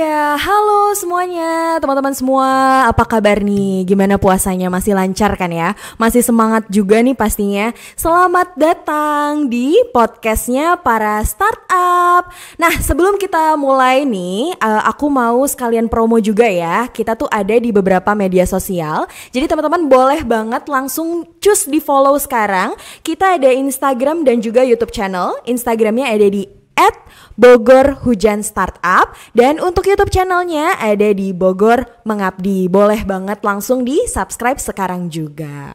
Iya, halo semuanya, teman-teman semua, apa kabar nih? Gimana puasanya? Masih lancar kan ya? Masih semangat juga nih pastinya. Selamat datang di podcastnya para startup. Nah, sebelum kita mulai nih, eh, aku mau sekalian promo juga ya. Kita tuh ada di beberapa media sosial. Jadi teman-teman boleh banget langsung cus di follow sekarang. Kita ada Instagram dan juga YouTube channel. Instagramnya ada di at Bogor Hujan Startup dan untuk YouTube channelnya ada di Bogor Mengabdi. Boleh banget langsung di subscribe sekarang juga.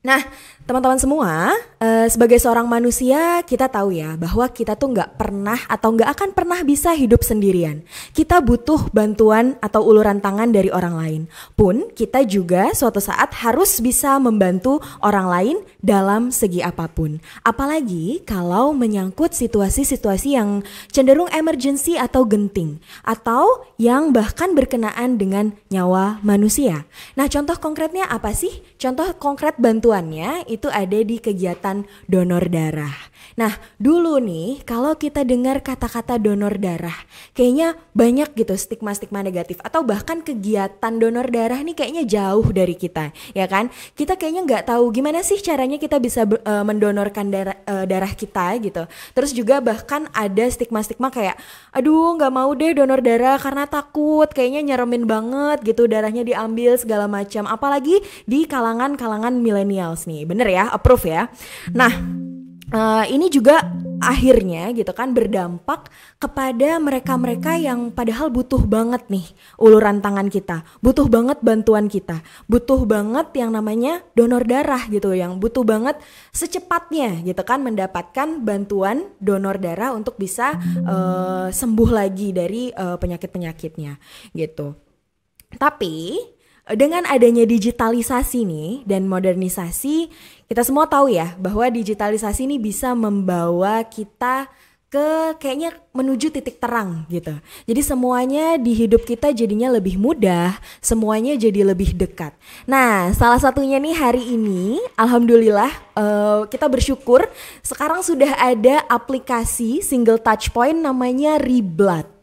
Nah, Teman-teman semua, eh, sebagai seorang manusia kita tahu ya bahwa kita tuh nggak pernah atau nggak akan pernah bisa hidup sendirian. Kita butuh bantuan atau uluran tangan dari orang lain. Pun kita juga suatu saat harus bisa membantu orang lain dalam segi apapun. Apalagi kalau menyangkut situasi-situasi yang cenderung emergency atau genting atau yang bahkan berkenaan dengan nyawa manusia. Nah contoh konkretnya apa sih? Contoh konkret bantuannya itu itu ada di kegiatan donor darah. Nah, dulu nih kalau kita dengar kata-kata donor darah, kayaknya banyak gitu stigma-stigma negatif atau bahkan kegiatan donor darah nih kayaknya jauh dari kita, ya kan? Kita kayaknya nggak tahu gimana sih caranya kita bisa uh, mendonorkan darah, eh, uh, darah kita gitu. Terus juga bahkan ada stigma-stigma kayak aduh nggak mau deh donor darah karena takut, kayaknya nyeremin banget gitu darahnya diambil segala macam. Apalagi di kalangan-kalangan milenials nih, bener ya, approve ya. Nah, uh, ini juga akhirnya gitu kan berdampak kepada mereka-mereka yang padahal butuh banget nih uluran tangan kita, butuh banget bantuan kita, butuh banget yang namanya donor darah gitu, yang butuh banget secepatnya gitu kan mendapatkan bantuan donor darah untuk bisa uh, sembuh lagi dari uh, penyakit-penyakitnya gitu. Tapi dengan adanya digitalisasi nih dan modernisasi, kita semua tahu ya bahwa digitalisasi ini bisa membawa kita ke kayaknya menuju titik terang gitu. Jadi semuanya di hidup kita jadinya lebih mudah, semuanya jadi lebih dekat. Nah, salah satunya nih hari ini alhamdulillah uh, kita bersyukur sekarang sudah ada aplikasi single touch point namanya Reblood.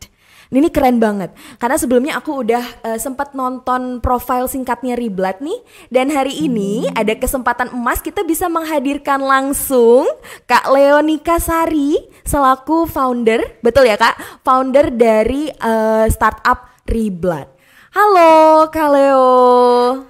Ini keren banget. Karena sebelumnya aku udah uh, eh, sempat nonton profil singkatnya Riblat nih dan hari ini hmm. ada kesempatan emas kita bisa menghadirkan langsung Kak Leonika Sari selaku founder, betul ya Kak? Founder dari uh, startup Riblat. Halo Kak Leo.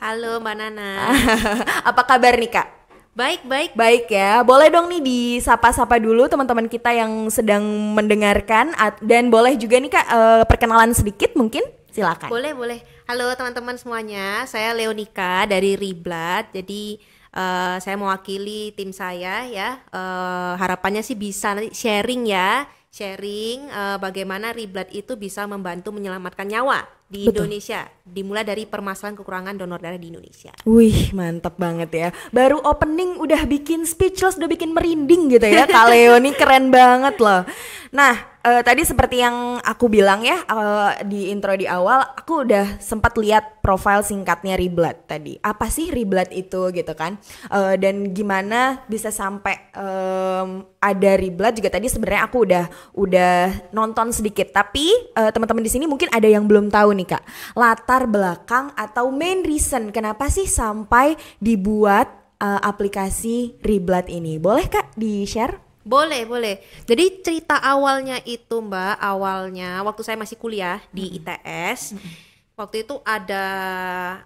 Halo Mbak Nana. Apa kabar nih Kak? Baik, baik. Baik ya. Boleh dong nih disapa-sapa dulu teman-teman kita yang sedang mendengarkan dan boleh juga nih Kak uh, perkenalan sedikit mungkin. Silakan. Boleh, boleh. Halo teman-teman semuanya. Saya Leonika dari Riblat. Jadi uh, saya mewakili tim saya ya. Uh, harapannya sih bisa sharing ya, sharing uh, bagaimana Riblat itu bisa membantu menyelamatkan nyawa di Betul. Indonesia dimulai dari permasalahan kekurangan donor darah di Indonesia. Wih mantap banget ya. Baru opening udah bikin speechless, udah bikin merinding gitu ya. Kaleo nih keren banget loh. Nah uh, tadi seperti yang aku bilang ya uh, di intro di awal, aku udah sempat lihat profil singkatnya Riblat tadi. Apa sih Riblat itu gitu kan? Uh, dan gimana bisa sampai um, ada Riblat juga tadi sebenarnya aku udah udah nonton sedikit, tapi uh, teman-teman di sini mungkin ada yang belum tahu nih Kak. Latar belakang atau main reason kenapa sih sampai dibuat uh, aplikasi Riblat ini? Boleh Kak di-share? Boleh, boleh. Jadi cerita awalnya itu Mbak, awalnya waktu saya masih kuliah di mm-hmm. ITS, mm-hmm. waktu itu ada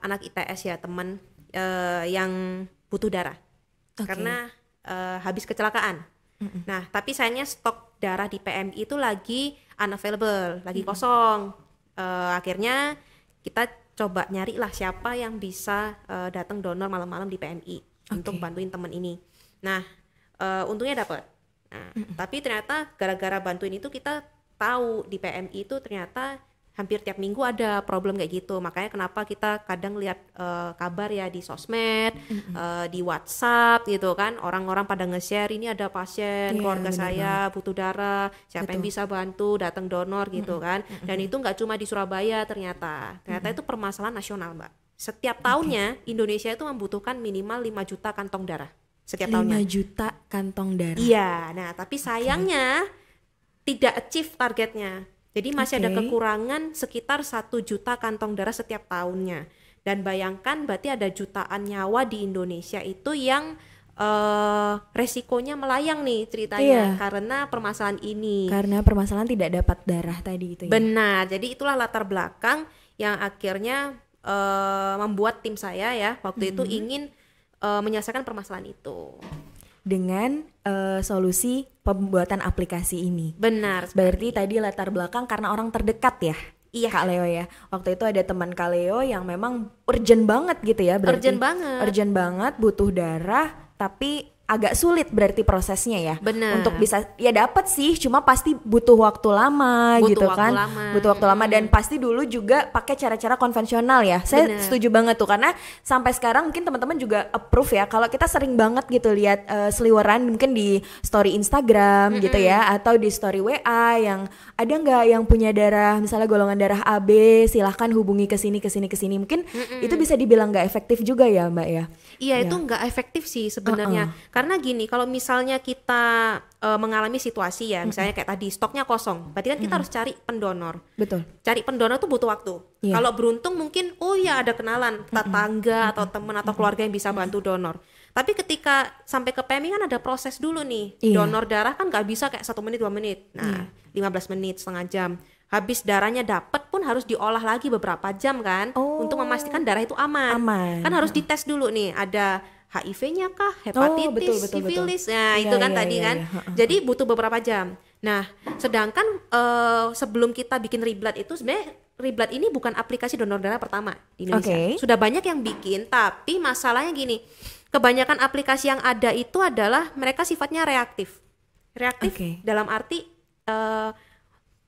anak ITS ya teman uh, eh, yang butuh darah okay. karena uh, habis kecelakaan. Mm-hmm. Nah, tapi sayangnya stok darah di PMI itu lagi unavailable, lagi mm-hmm. kosong. Uh, akhirnya kita coba nyari lah siapa yang bisa uh, datang donor malam-malam di PMI okay. untuk bantuin teman ini. Nah, uh, untungnya dapat Nah, tapi ternyata gara-gara bantuin itu kita tahu di PMI itu ternyata hampir tiap minggu ada problem kayak gitu. Makanya kenapa kita kadang lihat uh, kabar ya di sosmed, uh, di WhatsApp gitu kan, orang-orang pada nge-share ini ada pasien yeah, keluarga saya banget. butuh darah, siapa Betul. yang bisa bantu, datang donor gitu kan. Dan itu nggak cuma di Surabaya ternyata. Ternyata itu permasalahan nasional, Mbak. Setiap tahunnya Indonesia itu membutuhkan minimal 5 juta kantong darah setiap 5 tahunnya. 5 juta kantong darah. Iya, nah tapi sayangnya okay. tidak achieve targetnya. Jadi masih okay. ada kekurangan sekitar 1 juta kantong darah setiap tahunnya. Dan bayangkan berarti ada jutaan nyawa di Indonesia itu yang uh, resikonya melayang nih ceritanya iya. karena permasalahan ini. Karena permasalahan tidak dapat darah tadi itu ya. Benar. Jadi itulah latar belakang yang akhirnya uh, membuat tim saya ya waktu -hmm. itu mm-hmm. ingin uh, menyelesaikan permasalahan itu dengan uh, solusi pembuatan aplikasi ini. Benar. Berarti tadi latar belakang karena orang terdekat ya. Iya. Kak Leo ya. Waktu itu ada teman Kak Leo yang memang urgent banget gitu ya. Berarti urgent banget. Urgent banget, butuh darah tapi agak sulit berarti prosesnya ya. Bener. Untuk bisa ya dapat sih, cuma pasti butuh waktu lama butuh gitu waktu kan. Lama. Butuh waktu lama dan pasti dulu juga pakai cara-cara konvensional ya. Saya Bener. setuju banget tuh karena sampai sekarang mungkin teman-teman juga approve ya kalau kita sering banget gitu lihat uh, seliweran mungkin di story Instagram mm -hmm. gitu ya atau di story WA yang ada nggak yang punya darah misalnya golongan darah AB silahkan hubungi ke sini ke sini ke sini mungkin mm -hmm. itu bisa dibilang nggak efektif juga ya Mbak ya. Iya, ya. itu nggak efektif sih sebenarnya. Uh -uh karena gini, kalau misalnya kita uh, mengalami situasi ya, misalnya kayak tadi stoknya kosong, berarti kan kita harus cari pendonor. Betul. Cari pendonor tuh butuh waktu. Yeah. Kalau beruntung mungkin oh ya ada kenalan, tetangga atau teman atau keluarga yang bisa bantu donor. Tapi ketika sampai ke PMI kan ada proses dulu nih. Yeah. Donor darah kan nggak bisa kayak satu menit dua menit. Nah, yeah. Iya. 15 menit setengah jam habis darahnya dapat pun harus diolah lagi beberapa jam kan oh. untuk memastikan darah itu aman. aman. Kan harus dites dulu nih ada HIV-nya kah, oh, hepatitis, oh, sifilis, betul. nah ya, itu kan ya, tadi ya, kan. Ya, ya. Jadi butuh beberapa jam. Nah, sedangkan uh, sebelum kita bikin Riblat itu sebenarnya Riblat ini bukan aplikasi donor darah pertama di Indonesia. Okay. Sudah banyak yang bikin, tapi masalahnya gini, kebanyakan aplikasi yang ada itu adalah mereka sifatnya reaktif. Reaktif okay. dalam arti uh,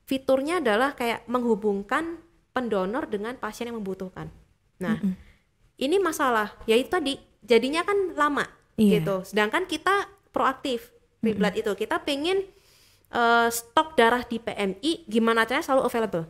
fiturnya adalah kayak menghubungkan pendonor dengan pasien yang membutuhkan. Nah, mm -hmm. ini masalah yaitu tadi jadinya kan lama yeah. gitu sedangkan kita proaktif priblat mm -hmm. itu kita pengen uh, stok darah di PMI gimana caranya selalu available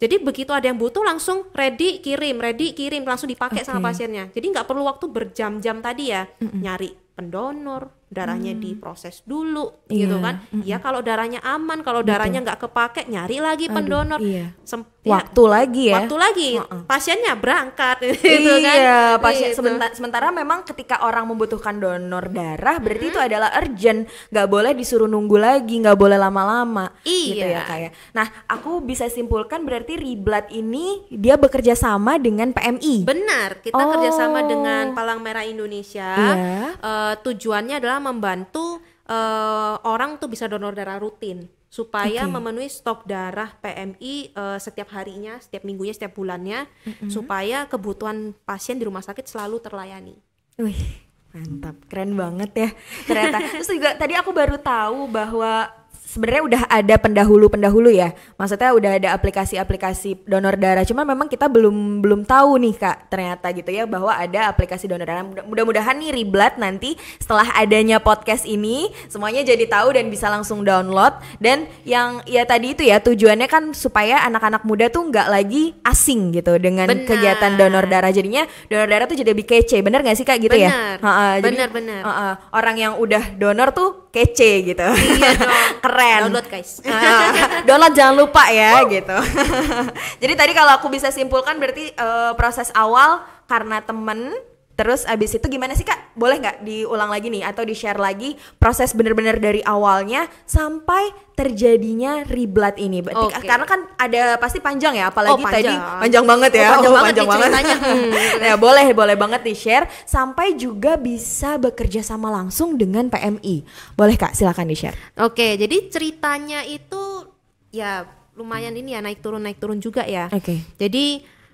jadi begitu ada yang butuh langsung ready kirim ready kirim langsung dipakai okay. sama pasiennya jadi nggak perlu waktu berjam-jam tadi ya mm -hmm. nyari pendonor darahnya hmm. diproses dulu yeah. gitu kan mm -hmm. ya kalau darahnya aman kalau darahnya nggak kepake nyari lagi Aduh, pendonor iya. Sem ya, waktu lagi ya waktu lagi uh -uh. pasiennya berangkat gitu iya, kan iya pasien gitu. sementara, sementara memang ketika orang membutuhkan donor darah berarti hmm. itu adalah urgent nggak boleh disuruh nunggu lagi nggak boleh lama-lama iya. gitu ya iya. kayak ya. nah aku bisa simpulkan berarti Riblat ini dia bekerja sama dengan PMI benar kita oh. kerjasama dengan Palang Merah Indonesia iya. uh, tujuannya adalah membantu uh, orang tuh bisa donor darah rutin supaya okay. memenuhi stok darah PMI uh, eh, setiap harinya, setiap minggunya, setiap bulannya mm -hmm. supaya kebutuhan pasien di rumah sakit selalu terlayani. Wih, mantap. Keren banget ya ternyata. Terus juga tadi aku baru tahu bahwa sebenarnya udah ada pendahulu-pendahulu ya. Maksudnya udah ada aplikasi-aplikasi donor darah. Cuman memang kita belum belum tahu nih Kak ternyata gitu ya bahwa ada aplikasi donor darah. Mudah-mudahan nih Riblat nanti setelah adanya podcast ini semuanya jadi tahu dan bisa langsung download dan yang ya tadi itu ya tujuannya kan supaya anak-anak muda tuh nggak lagi asing gitu dengan bener. kegiatan donor darah. Jadinya donor darah tuh jadi lebih kece. Bener gak sih Kak gitu bener. ya? Bener. bener, orang yang udah donor tuh kece gitu. Iya Keren. Download guys. download jangan lupa ya wow. gitu. Jadi tadi kalau aku bisa simpulkan berarti uh, proses awal karena temen Terus abis itu gimana sih kak? Boleh nggak diulang lagi nih atau di share lagi proses bener-bener dari awalnya sampai terjadinya riblat ini? Berarti okay. karena kan ada pasti panjang ya, apalagi oh, panjang. tadi panjang banget ya, oh, panjang, oh, banget panjang banget. Panjang hmm, gitu ya boleh boleh banget di share sampai juga bisa bekerja sama langsung dengan PMI. Boleh kak? Silakan di share. Oke, okay, jadi ceritanya itu ya lumayan ini ya naik turun naik turun juga ya. Oke. Okay. Jadi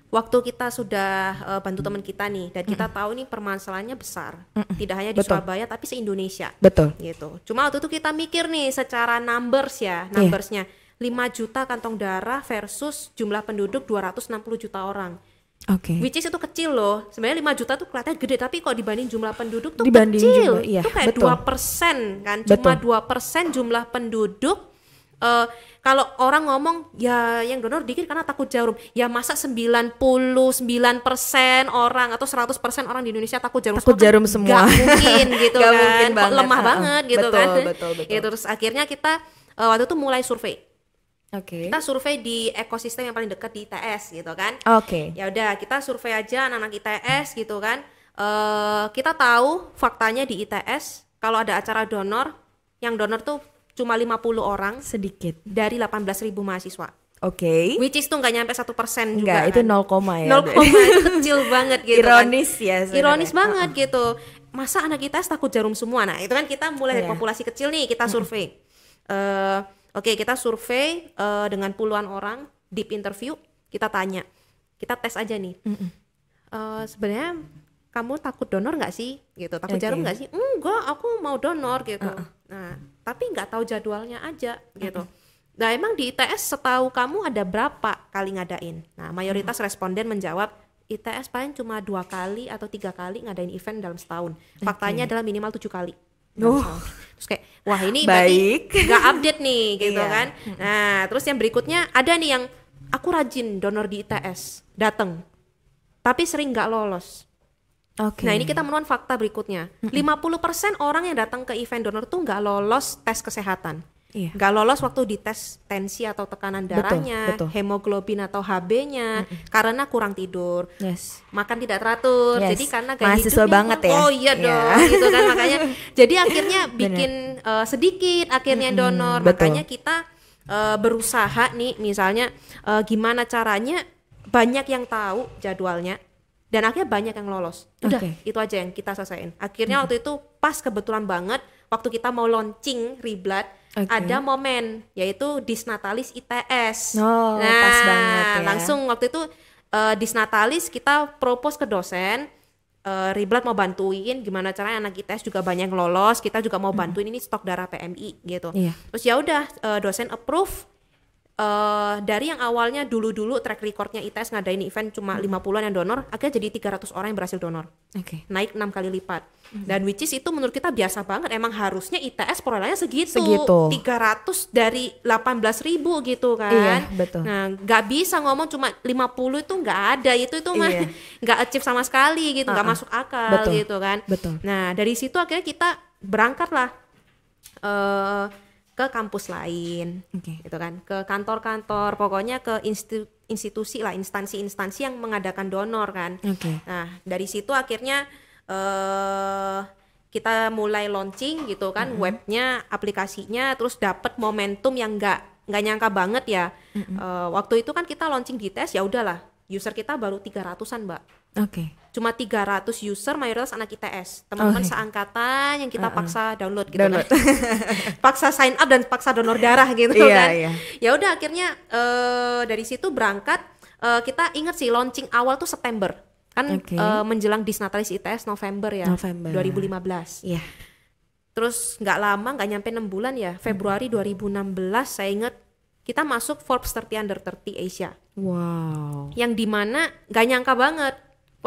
waktu kita sudah uh, bantu teman kita nih dan kita mm -mm. tahu nih permasalahannya besar mm -mm. tidak hanya di Betul. Surabaya tapi se Indonesia Betul gitu cuma waktu itu kita mikir nih secara numbers ya iya. numbersnya yeah. 5 juta kantong darah versus jumlah penduduk 260 juta orang Oke. Okay. Which is itu kecil loh. Sebenarnya 5 juta tuh kelihatan gede tapi kok dibanding jumlah penduduk tuh dibanding kecil. Jumlah, iya, itu kayak dua persen kan. Betul. dua persen jumlah penduduk uh, kalau orang ngomong ya yang donor dikit karena takut jarum ya masa 99% orang atau 100% orang di Indonesia takut jarum takut kan jarum kan semua gak mungkin gitu gak kan mungkin banget. lemah uh, banget gitu betul, kan betul, betul. ya terus akhirnya kita uh, waktu itu mulai survei Oke. Okay. Kita survei di ekosistem yang paling dekat di ITS gitu kan. Oke. Okay. Ya udah kita survei aja anak-anak ITS gitu kan. Uh, kita tahu faktanya di ITS kalau ada acara donor, yang donor tuh cuma 50 orang sedikit dari ribu mahasiswa. Oke. Okay. Which is tuh nggak nyampe satu persen juga. Enggak, itu kan. nol koma ya. Nol koma itu kecil banget gitu. Kan. Ironis kan. ya. Sebenernya. Ironis banget uh -uh. gitu. Masa anak kita takut jarum semua? Nah itu kan kita mulai yeah. dari iya. populasi kecil nih kita survei. Uh, Oke, okay, kita survei uh, dengan puluhan orang, deep interview, kita tanya, kita tes aja nih. Uh -uh. Uh, Sebenarnya kamu takut donor nggak sih? Gitu, takut okay. jarum nggak sih? Enggak, aku mau donor gitu. Uh -uh. Nah tapi nggak tahu jadwalnya aja gitu mm -hmm. Nah, emang di ITS setahu kamu ada berapa kali ngadain? Nah, mayoritas hmm. responden menjawab ITS paling cuma dua kali atau tiga kali ngadain event dalam setahun. Faktanya okay. adalah minimal tujuh kali. Oh. Terus kayak wah ini baik nggak update nih gitu yeah. kan. Nah, terus yang berikutnya ada nih yang aku rajin donor di ITS datang, tapi sering nggak lolos. Okay. Nah ini kita menemukan fakta berikutnya, 50% orang yang datang ke event donor tuh nggak lolos tes kesehatan, iya. nggak lolos waktu dites tensi atau tekanan darahnya, betul, betul. hemoglobin atau HB-nya, mm -hmm. karena kurang tidur, yes. makan tidak teratur, yes. jadi karena gaya Mahasiswa hidupnya banget ya, oh iya yeah. dong, gitu kan makanya, jadi akhirnya bikin uh, sedikit akhirnya mm -hmm. donor, betul. makanya kita uh, berusaha nih misalnya uh, gimana caranya banyak yang tahu jadwalnya dan akhirnya banyak yang lolos udah okay. itu aja yang kita selesaiin akhirnya hmm. waktu itu pas kebetulan banget waktu kita mau launching Reblood okay. ada momen yaitu Disnatalis ITS oh, nah pas banget ya. langsung waktu itu uh, Disnatalis kita propose ke dosen uh, eh, Riblat mau bantuin gimana caranya anak ITS juga banyak yang lolos, kita juga mau hmm. bantuin hmm. ini stok darah PMI gitu. Iya. Terus ya udah uh, dosen approve uh, dari yang awalnya dulu-dulu track recordnya ITS ngadain event cuma 50-an hmm. yang donor akhirnya jadi 300 orang yang berhasil donor okay. naik enam kali lipat mm-hmm. dan which is itu menurut kita biasa banget emang harusnya ITS perolehannya segitu, segitu. 300 dari 18 ribu gitu kan iya, betul. nah gak bisa ngomong cuma 50 itu gak ada itu itu mah iya. nggak achieve sama sekali gitu nggak uh uh-uh. gak masuk akal betul. gitu kan betul. nah dari situ akhirnya kita lah. uh, ke kampus lain, okay. gitu kan, ke kantor-kantor, pokoknya ke institusi lah, instansi-instansi yang mengadakan donor kan. Okay. Nah dari situ akhirnya uh, kita mulai launching gitu kan, mm -hmm. webnya, aplikasinya, terus dapat momentum yang nggak nggak nyangka banget ya. Mm -hmm. uh, waktu itu kan kita launching di tes ya udahlah, user kita baru 300-an mbak. Oke. Okay cuma 300 user mayoritas anak ITS teman-teman okay. Oh, iya. seangkatan yang kita uh -uh. paksa download gitu download. kan paksa sign up dan paksa donor darah gitu yeah, kan yeah. ya udah akhirnya uh, dari situ berangkat uh, kita inget sih launching awal tuh September kan okay. uh, eh, menjelang disnatalis ITS November ya November. 2015 yeah. terus nggak lama nggak nyampe enam bulan ya Februari 2016 hmm. saya inget kita masuk Forbes 30 Under 30 Asia wow yang dimana nggak nyangka banget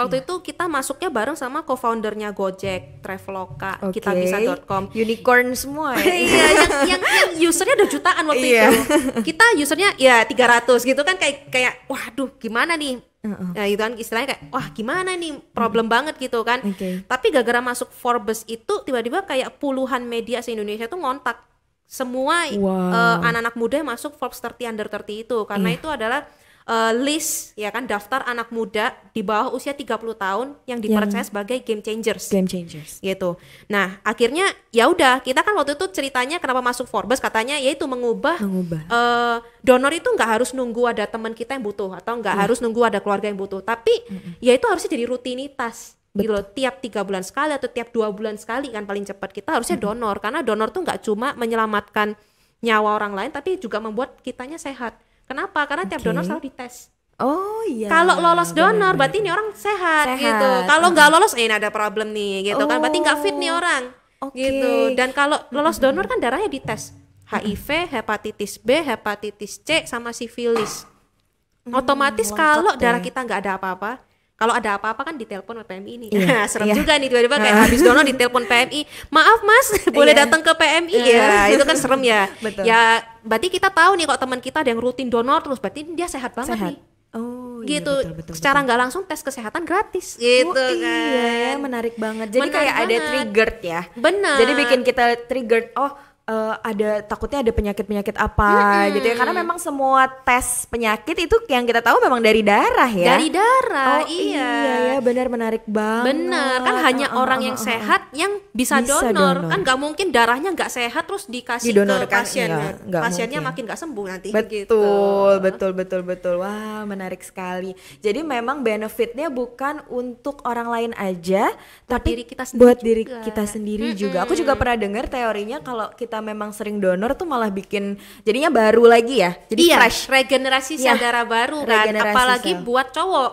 Waktu yeah. itu kita masuknya bareng sama co-foundernya Gojek, Traveloka, okay. bisa.com, Unicorn semua ya. Iya, yang, yang yang usernya udah jutaan waktu yeah. itu. Kita usernya ya 300 gitu kan kayak kayak waduh gimana nih Uh-uh. Nah, itu kan istilahnya kayak wah gimana nih problem hmm. banget gitu kan. Okay. Tapi gara-gara masuk Forbes itu tiba-tiba kayak puluhan media se-Indonesia tuh ngontak semua wow. uh, anak-anak muda yang masuk Forbes 30 under 30 itu karena yeah. itu adalah uh, list ya kan daftar anak muda di bawah usia 30 tahun yang dipercaya yang sebagai game changers. Game changers. Gitu. Nah, akhirnya ya udah kita kan waktu itu ceritanya kenapa masuk Forbes katanya yaitu mengubah, mengubah. Uh, donor itu nggak harus nunggu ada teman kita yang butuh atau nggak harus nunggu ada keluarga yang butuh, tapi mm -hmm. yaitu harusnya jadi rutinitas. Gitu Betul. Gitu, tiap tiga bulan sekali atau tiap dua bulan sekali kan paling cepat kita harusnya -hmm. donor karena donor tuh nggak cuma menyelamatkan nyawa orang lain tapi juga membuat kitanya sehat Kenapa? Karena tiap okay. donor selalu dites. Oh iya. Kalau lolos donor bener, berarti ini orang sehat, sehat. gitu. Kalau nggak lolos eh ini ada problem nih gitu oh. kan. Berarti nggak fit nih oh, orang. Okay. Gitu. Dan kalau lolos donor kan darahnya dites. HIV, hepatitis B, hepatitis C sama sifilis. Hmm, Otomatis kalau darah kita nggak ada apa-apa, kalau ada apa-apa kan ditelepon PMI ini. Iya, serem yeah. juga nih tiba-tiba kayak habis download ditelepon PMI. Maaf Mas, boleh yeah. datang ke PMI ya. iya. ya. Itu kan serem ya. Betul. Ya berarti kita tahu nih kok teman kita ada yang rutin donor terus berarti dia sehat banget sehat. nih. Oh, iya, gitu. Iya, betul, betul, Secara nggak langsung tes kesehatan gratis gitu oh, kan. iya, menarik banget. Jadi menarik kayak banget. ada triggered ya. Benar. Jadi bikin kita triggered. Oh, uh, ada takutnya ada penyakit-penyakit apa hmm. gitu ya karena memang semua tes penyakit itu yang kita tahu memang dari darah ya dari darah oh, iya iya ya, benar menarik banget benar kan hanya oh, orang oh, yang sehat yang bisa, bisa donor. donor kan nggak mungkin darahnya nggak sehat terus dikasih Didonorkan, ke kan, pasiennya iya, gak pasiennya mungkin. makin nggak sembuh nanti gitu. betul gitu. betul betul betul wah menarik sekali jadi memang benefitnya bukan untuk orang lain aja buat tapi diri kita buat juga. diri kita sendiri hmm. juga aku juga pernah dengar teorinya kalau kita memang sering donor tuh malah bikin jadinya baru lagi ya. Jadi iya, fresh regenerasi iya, sel darah darah baru kan. Apalagi sel. buat cowok.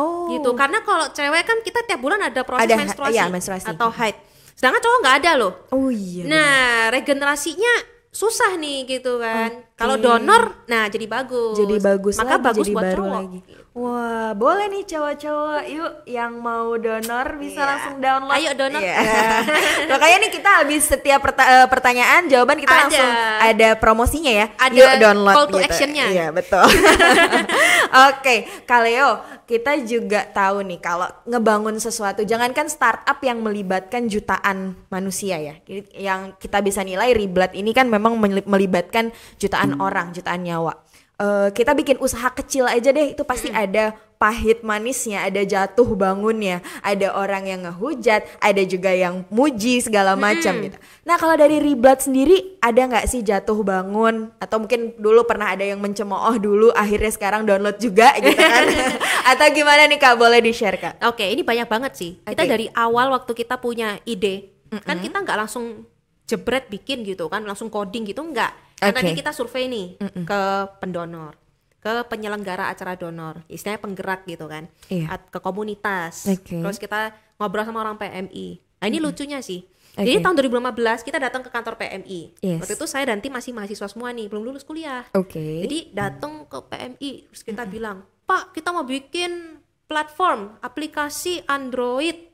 Oh. Gitu. Karena kalau cewek kan kita tiap bulan ada proses ada, menstruasi, iya, menstruasi atau haid. Sedangkan cowok nggak ada loh. Oh iya. Nah, regenerasinya susah nih gitu kan. Okay. Kalau donor, nah jadi bagus. Jadi bagus Maka lagi, bagus jadi buat baru cowok. lagi. Wah, boleh nih cowok-cowok yuk yang mau donor bisa yeah. langsung download. Ayo donor. Yeah. Makanya nih kita habis setiap perta eh, pertanyaan jawaban kita ada. langsung ada promosinya ya. Ada yuk download call to gitu. actionnya. Iya, betul. Oke, okay. Kaleo, kita juga tahu nih kalau ngebangun sesuatu jangankan startup yang melibatkan jutaan manusia ya. Yang kita bisa nilai Riblat ini kan memang melibatkan jutaan hmm. orang, jutaan nyawa uh, kita bikin usaha kecil aja deh itu pasti hmm. ada pahit manisnya, ada jatuh bangunnya, ada orang yang ngehujat, ada juga yang muji segala hmm. macam gitu. Nah kalau dari Riblat sendiri ada nggak sih jatuh bangun atau mungkin dulu pernah ada yang mencemooh dulu, akhirnya sekarang download juga gitu kan? atau gimana nih kak? Boleh di share kak? Oke, ini banyak banget sih. Okay. dari awal waktu kita punya ide, mm -hmm. kan kita nggak langsung jebret bikin gitu kan langsung coding gitu enggak karena okay. nanti kita survei nih mm -mm. ke pendonor ke penyelenggara acara donor istilahnya penggerak gitu kan iya. ke komunitas okay. terus kita ngobrol sama orang PMI nah ini mm -hmm. lucunya sih okay. jadi tahun 2015 kita datang ke kantor PMI yes. waktu itu saya dan tim masih mahasiswa semua nih belum lulus kuliah okay. jadi datang ke PMI terus kita mm -hmm. bilang Pak kita mau bikin platform aplikasi Android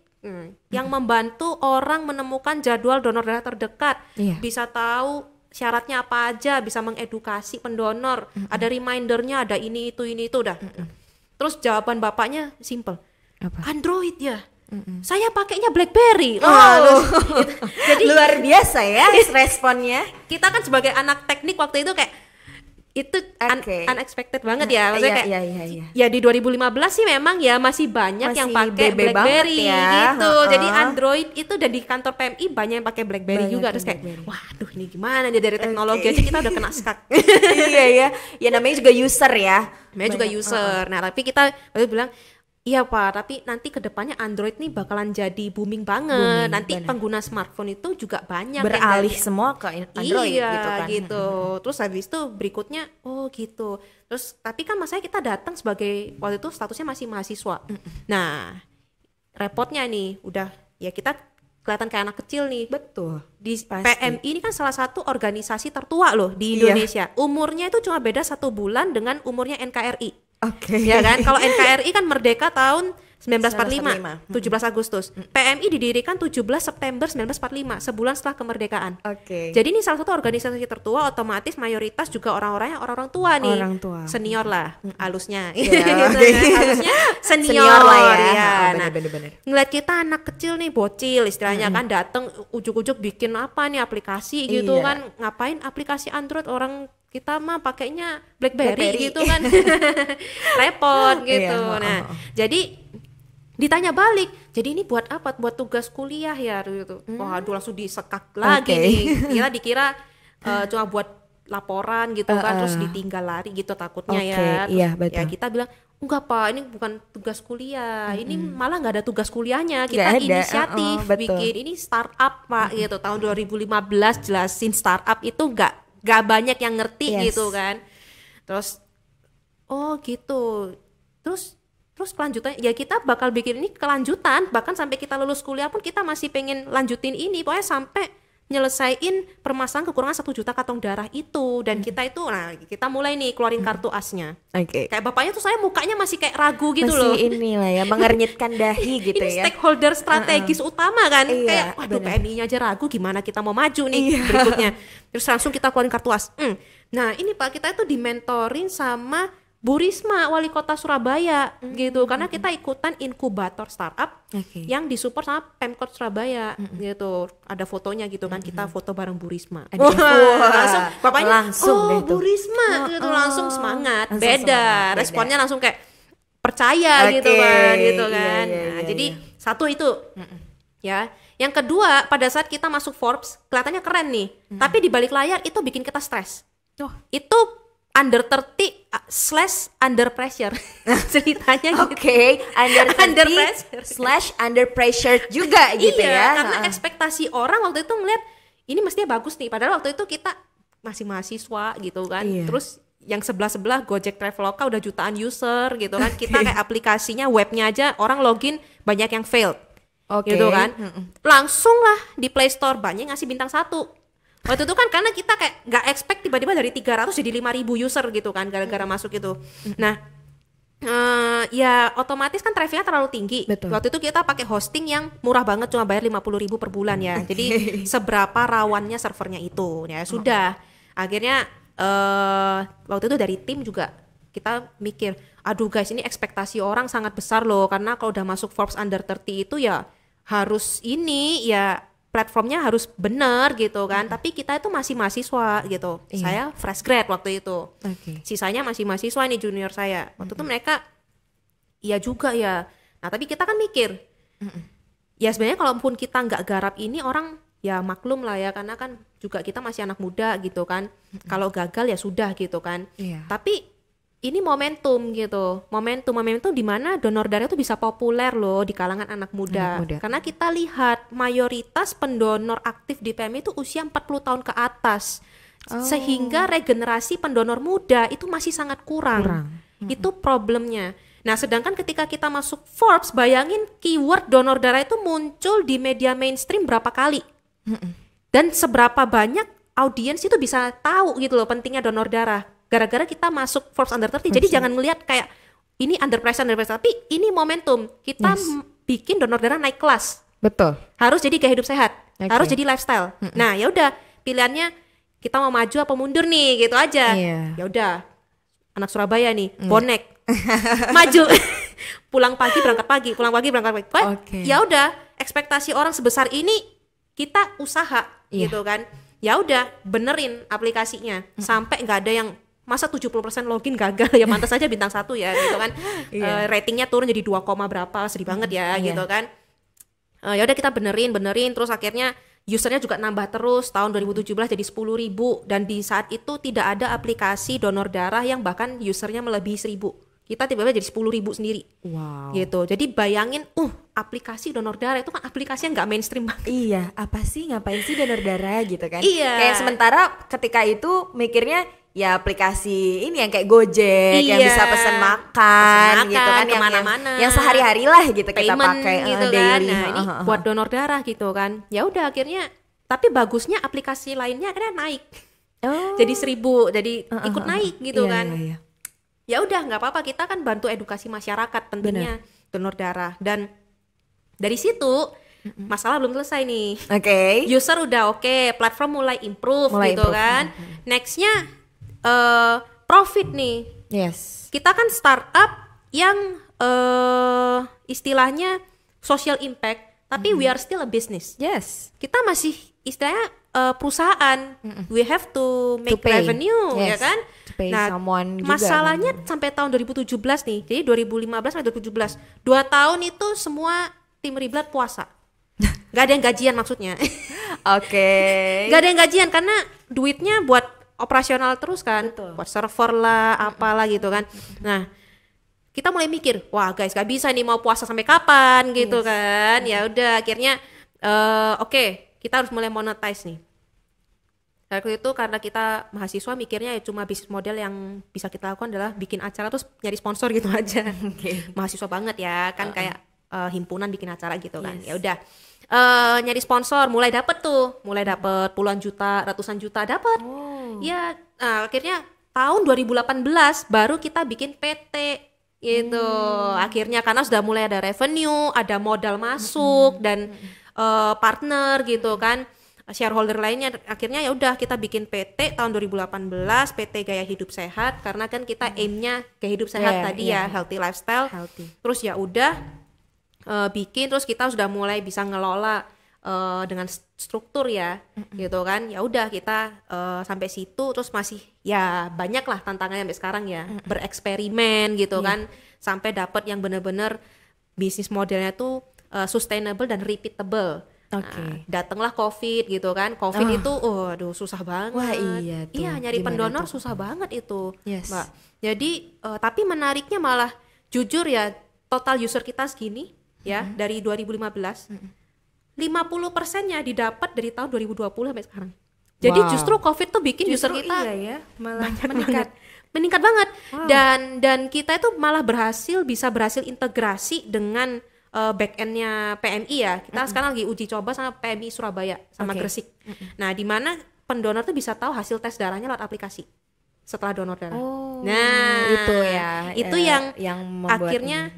yang membantu orang menemukan jadwal donor darah terdekat, iya. bisa tahu syaratnya apa aja, bisa mengedukasi pendonor, mm -hmm. ada remindernya, ada ini itu ini itu udah -hmm. Terus jawaban bapaknya simple, apa? Android ya. Mm-mm. Saya pakainya BlackBerry. Oh, oh jadi luar biasa ya responnya. Kita kan sebagai anak teknik waktu itu kayak itu un unexpected banget ya nah, maksudnya iya, kayak ya, ya, ya, ya. ya di 2015 sih memang ya masih banyak masih yang pakai BlackBerry ya. gitu. Uh -uh. Jadi Android itu dan di kantor PMI banyak yang pakai BlackBerry banyak juga terus kayak Blackberry. waduh ini gimana ya dari teknologi okay. aja kita udah kena skak. iya ya. Ya namanya juga user ya. Namanya banyak, juga user. Uh -uh. Nah, tapi kita baru bilang Iya pak, tapi nanti kedepannya Android nih bakalan jadi booming banget. Booming, nanti bener. pengguna smartphone itu juga banyak beralih kan? semua ke Android iya, gitu kan. gitu. Hmm. Terus habis itu berikutnya, oh gitu. Terus tapi kan masanya kita datang sebagai waktu itu statusnya masih mahasiswa. Nah repotnya nih, udah ya kita kelihatan kayak anak kecil nih. Betul. Di Pasti. PMI ini kan salah satu organisasi tertua loh di iya. Indonesia. Iya. Umurnya itu cuma beda satu bulan dengan umurnya NKRI. Oke. Okay. Ya kan? Kalau NKRI kan merdeka tahun 1945, 1945. 17 Agustus. Hmm. PMI didirikan 17 September 1945, sebulan setelah kemerdekaan. Oke. Okay. Jadi ini salah satu organisasi tertua otomatis mayoritas juga orang-orangnya orang-orang tua nih. Orang tua. Senior lah hmm. alusnya. Yeah, senior, senior lah ya. ya. Oh, nah, ngeliat kita anak kecil nih bocil istilahnya hmm. kan dateng ujuk-ujuk bikin apa nih aplikasi gitu yeah. kan. Ngapain aplikasi Android orang kita mah pakainya BlackBerry, Blackberry. gitu kan repot iya, gitu iya, nah uh jadi ditanya balik jadi ini buat apa buat tugas kuliah ya gitu hmm. aduh langsung disekak lagi okay. nih kira dikira uh, cuma buat laporan gitu uh, kan terus ditinggal lari gitu takutnya okay, ya terus, iya, betul. ya kita bilang enggak apa ini bukan tugas kuliah hmm ini malah nggak ada tugas kuliahnya kita gak ada. inisiatif uh, uh, bikin ini startup pak mm-hmm. gitu tahun 2015 jelasin startup itu enggak gak banyak yang ngerti yes. gitu kan terus oh gitu terus terus kelanjutan ya kita bakal bikin ini kelanjutan bahkan sampai kita lulus kuliah pun kita masih pengen lanjutin ini pokoknya sampai nyelesain permasalahan kekurangan satu juta kantong darah itu dan hmm. kita itu nah kita mulai nih keluarin hmm. kartu asnya oke okay. kayak bapaknya tuh saya mukanya masih kayak ragu gitu masih loh masih ini lah ya mengernyitkan dahi gitu ini ya stakeholder strategis uh -uh. utama kan iya, kayak waduh PMI-nya aja ragu gimana kita mau maju nih iya. berikutnya terus langsung kita keluarin kartu as hmm. nah ini pak kita itu dimentorin sama Bu Risma wali kota Surabaya mm -hmm. gitu karena kita ikutan inkubator startup okay. yang disupport sama Pemkot Surabaya mm -hmm. gitu ada fotonya gitu kan mm -hmm. kita hmm. foto bareng Bu Risma wow. langsung papanya. langsung oh Bu Risma oh, gitu oh. langsung semangat langsung beda semangat, beda. responnya langsung kayak percaya okay. gitu kan gitu iya, kan iya, iya, nah, iya, jadi iya. satu itu mm -mm. ya yang kedua pada saat kita masuk Forbes kelihatannya keren nih mm -hmm. tapi di balik layar itu bikin kita stres oh. itu under 30 uh, slash under pressure ceritanya gitu. Oke, okay, under, under pressure slash under pressure juga gitu iya, ya. karena uh. ekspektasi orang waktu itu ngeliat ini mestinya bagus nih. Padahal waktu itu kita masih mahasiswa gitu kan. Iya. Terus yang sebelah-sebelah Gojek Traveloka udah jutaan user gitu kan. Kita kayak aplikasinya webnya aja orang login banyak yang failed. Okay. Gitu kan. Langsung lah di Play Store banyak ngasih bintang satu waktu itu kan karena kita kayak nggak expect tiba-tiba dari 300 jadi 5000 user gitu kan gara-gara hmm. masuk itu nah Uh, ya otomatis kan trafficnya terlalu tinggi. Betul. Waktu itu kita pakai hosting yang murah banget cuma bayar 50 ribu per bulan ya. Jadi seberapa rawannya servernya itu ya sudah. Akhirnya uh, waktu itu dari tim juga kita mikir, aduh guys ini ekspektasi orang sangat besar loh karena kalau udah masuk Forbes under 30 itu ya harus ini ya platformnya harus benar gitu kan. Hmm. Tapi kita itu masih mahasiswa gitu. Iya. Saya fresh grad waktu itu. Okay. Sisanya masih mahasiswa nih junior saya. Waktu hmm. itu mereka iya juga ya. Nah, tapi kita kan mikir. Hmm. Ya sebenarnya kalaupun kita nggak garap ini orang ya maklum lah ya karena kan juga kita masih anak muda gitu kan. Hmm. Kalau gagal ya sudah gitu kan. Iya. Tapi ini momentum gitu momentum momentum di mana donor darah itu bisa populer loh di kalangan anak muda. anak muda karena kita lihat mayoritas pendonor aktif di PMI itu usia 40 tahun ke atas oh. sehingga regenerasi pendonor muda itu masih sangat kurang, kurang. itu problemnya nah sedangkan ketika kita masuk Forbes bayangin keyword donor darah itu muncul di media mainstream berapa kali dan seberapa banyak audiens itu bisa tahu gitu loh pentingnya donor darah gara-gara kita masuk Forbes Under 30. Jadi jangan melihat kayak ini under pressure, tapi ini momentum. Kita yes. bikin donor darah naik kelas. Betul. Harus jadi gaya hidup sehat. Okay. Harus jadi lifestyle. Mm -mm. Nah, ya udah pilihannya kita mau maju apa mundur nih gitu aja. Yeah. Ya udah. Anak Surabaya nih, mm. bonek. maju. pulang pagi berangkat pagi, pulang pagi berangkat pagi. Okay. Ya udah, ekspektasi orang sebesar ini kita usaha yeah. gitu kan. Ya udah, benerin aplikasinya mm. sampai nggak ada yang masa 70% login gagal ya mantas aja bintang satu ya gitu kan yeah. Iya. uh, ratingnya turun jadi 2, berapa sedih banget ya yeah. gitu kan uh, ya udah kita benerin benerin terus akhirnya usernya juga nambah terus tahun 2017 jadi 10 ribu dan di saat itu tidak ada aplikasi donor darah yang bahkan usernya melebihi seribu kita tiba-tiba jadi sepuluh ribu sendiri wow. gitu jadi bayangin uh aplikasi donor darah itu kan aplikasinya yang nggak mainstream banget. Iya, apa sih ngapain sih donor darah gitu kan? Iya. Kayak sementara ketika itu mikirnya ya aplikasi ini yang kayak Gojek iya. yang bisa pesan makan, makan gitu kan yang mana yang, yang sehari-hari lah gitu Payment, kita pakai eh, gitu uh, daily. kan nah, ini buat donor darah gitu kan ya udah akhirnya tapi bagusnya aplikasi lainnya akhirnya naik oh. jadi seribu jadi uh, uh, ikut naik gitu iya, kan iya, iya. ya udah nggak apa-apa kita kan bantu edukasi masyarakat pentingnya Bener. donor darah dan dari situ masalah belum selesai nih. Oke. Okay. User udah oke, okay, platform mulai improve mulai gitu improve. kan. Nextnya uh, profit nih. Yes. Kita kan startup yang uh, istilahnya social impact, tapi mm-hmm. we are still a business. Yes. Kita masih istilahnya uh, perusahaan, mm-hmm. we have to make to pay. revenue, ya yes. ya kan? To pay nah, someone masalahnya juga. Kan. sampai tahun 2017 nih. Jadi 2015 sampai 2017. Dua tahun itu semua tim Riblat puasa. Gak ada yang gajian maksudnya. Oke. okay. Gak ada yang gajian karena duitnya buat operasional terus kan Betul. buat server lah apalah gitu kan nah kita mulai mikir wah guys gak bisa nih mau puasa sampai kapan gitu yes. kan ya udah akhirnya uh, oke okay, kita harus mulai monetize nih waktu itu karena kita mahasiswa mikirnya ya cuma bisnis model yang bisa kita lakukan adalah bikin acara terus nyari sponsor gitu aja okay. mahasiswa banget ya kan uh -uh. kayak uh, himpunan bikin acara gitu kan ya udah uh, nyari sponsor mulai dapet tuh mulai dapet puluhan juta ratusan juta dapet oh. ya uh, akhirnya tahun 2018 baru kita bikin PT gitu hmm. akhirnya karena sudah mulai ada revenue ada modal masuk hmm. dan uh, partner gitu kan shareholder lainnya akhirnya ya udah kita bikin PT tahun 2018 PT gaya hidup sehat karena kan kita hmm. aimnya gaya hidup sehat yeah, tadi yeah. ya healthy lifestyle healthy. terus ya udah uh, bikin terus kita sudah mulai bisa ngelola uh, dengan struktur ya mm-hmm. gitu kan ya udah kita uh, sampai situ terus masih ya banyak lah tantangannya sampai sekarang ya mm-hmm. bereksperimen gitu yeah. kan sampai dapat yang benar-benar bisnis modelnya tuh uh, sustainable dan repeatable Okay. Nah, datanglah COVID gitu kan, COVID oh. itu, oh, aduh susah banget. Wah iya tuh. Iya nyari Gimana pendonor tuh? susah banget itu, yes. mbak. Jadi uh, tapi menariknya malah jujur ya total user kita segini ya mm -hmm. dari 2015 mm -hmm. 50 persennya didapat dari tahun 2020 sampai sekarang jadi wow. justru covid tuh bikin justru user kita iya ya, malah banyak meningkat banget. meningkat banget wow. dan dan kita itu malah berhasil bisa berhasil integrasi dengan uh, eh, back endnya PMI ya kita mm -hmm. sekarang lagi uji coba sama PMI Surabaya sama okay. Gresik mm -hmm. nah di mana pendonor tuh bisa tahu hasil tes darahnya lewat aplikasi setelah donor darah. Oh, nah, itu ya. Itu eh, yang yang akhirnya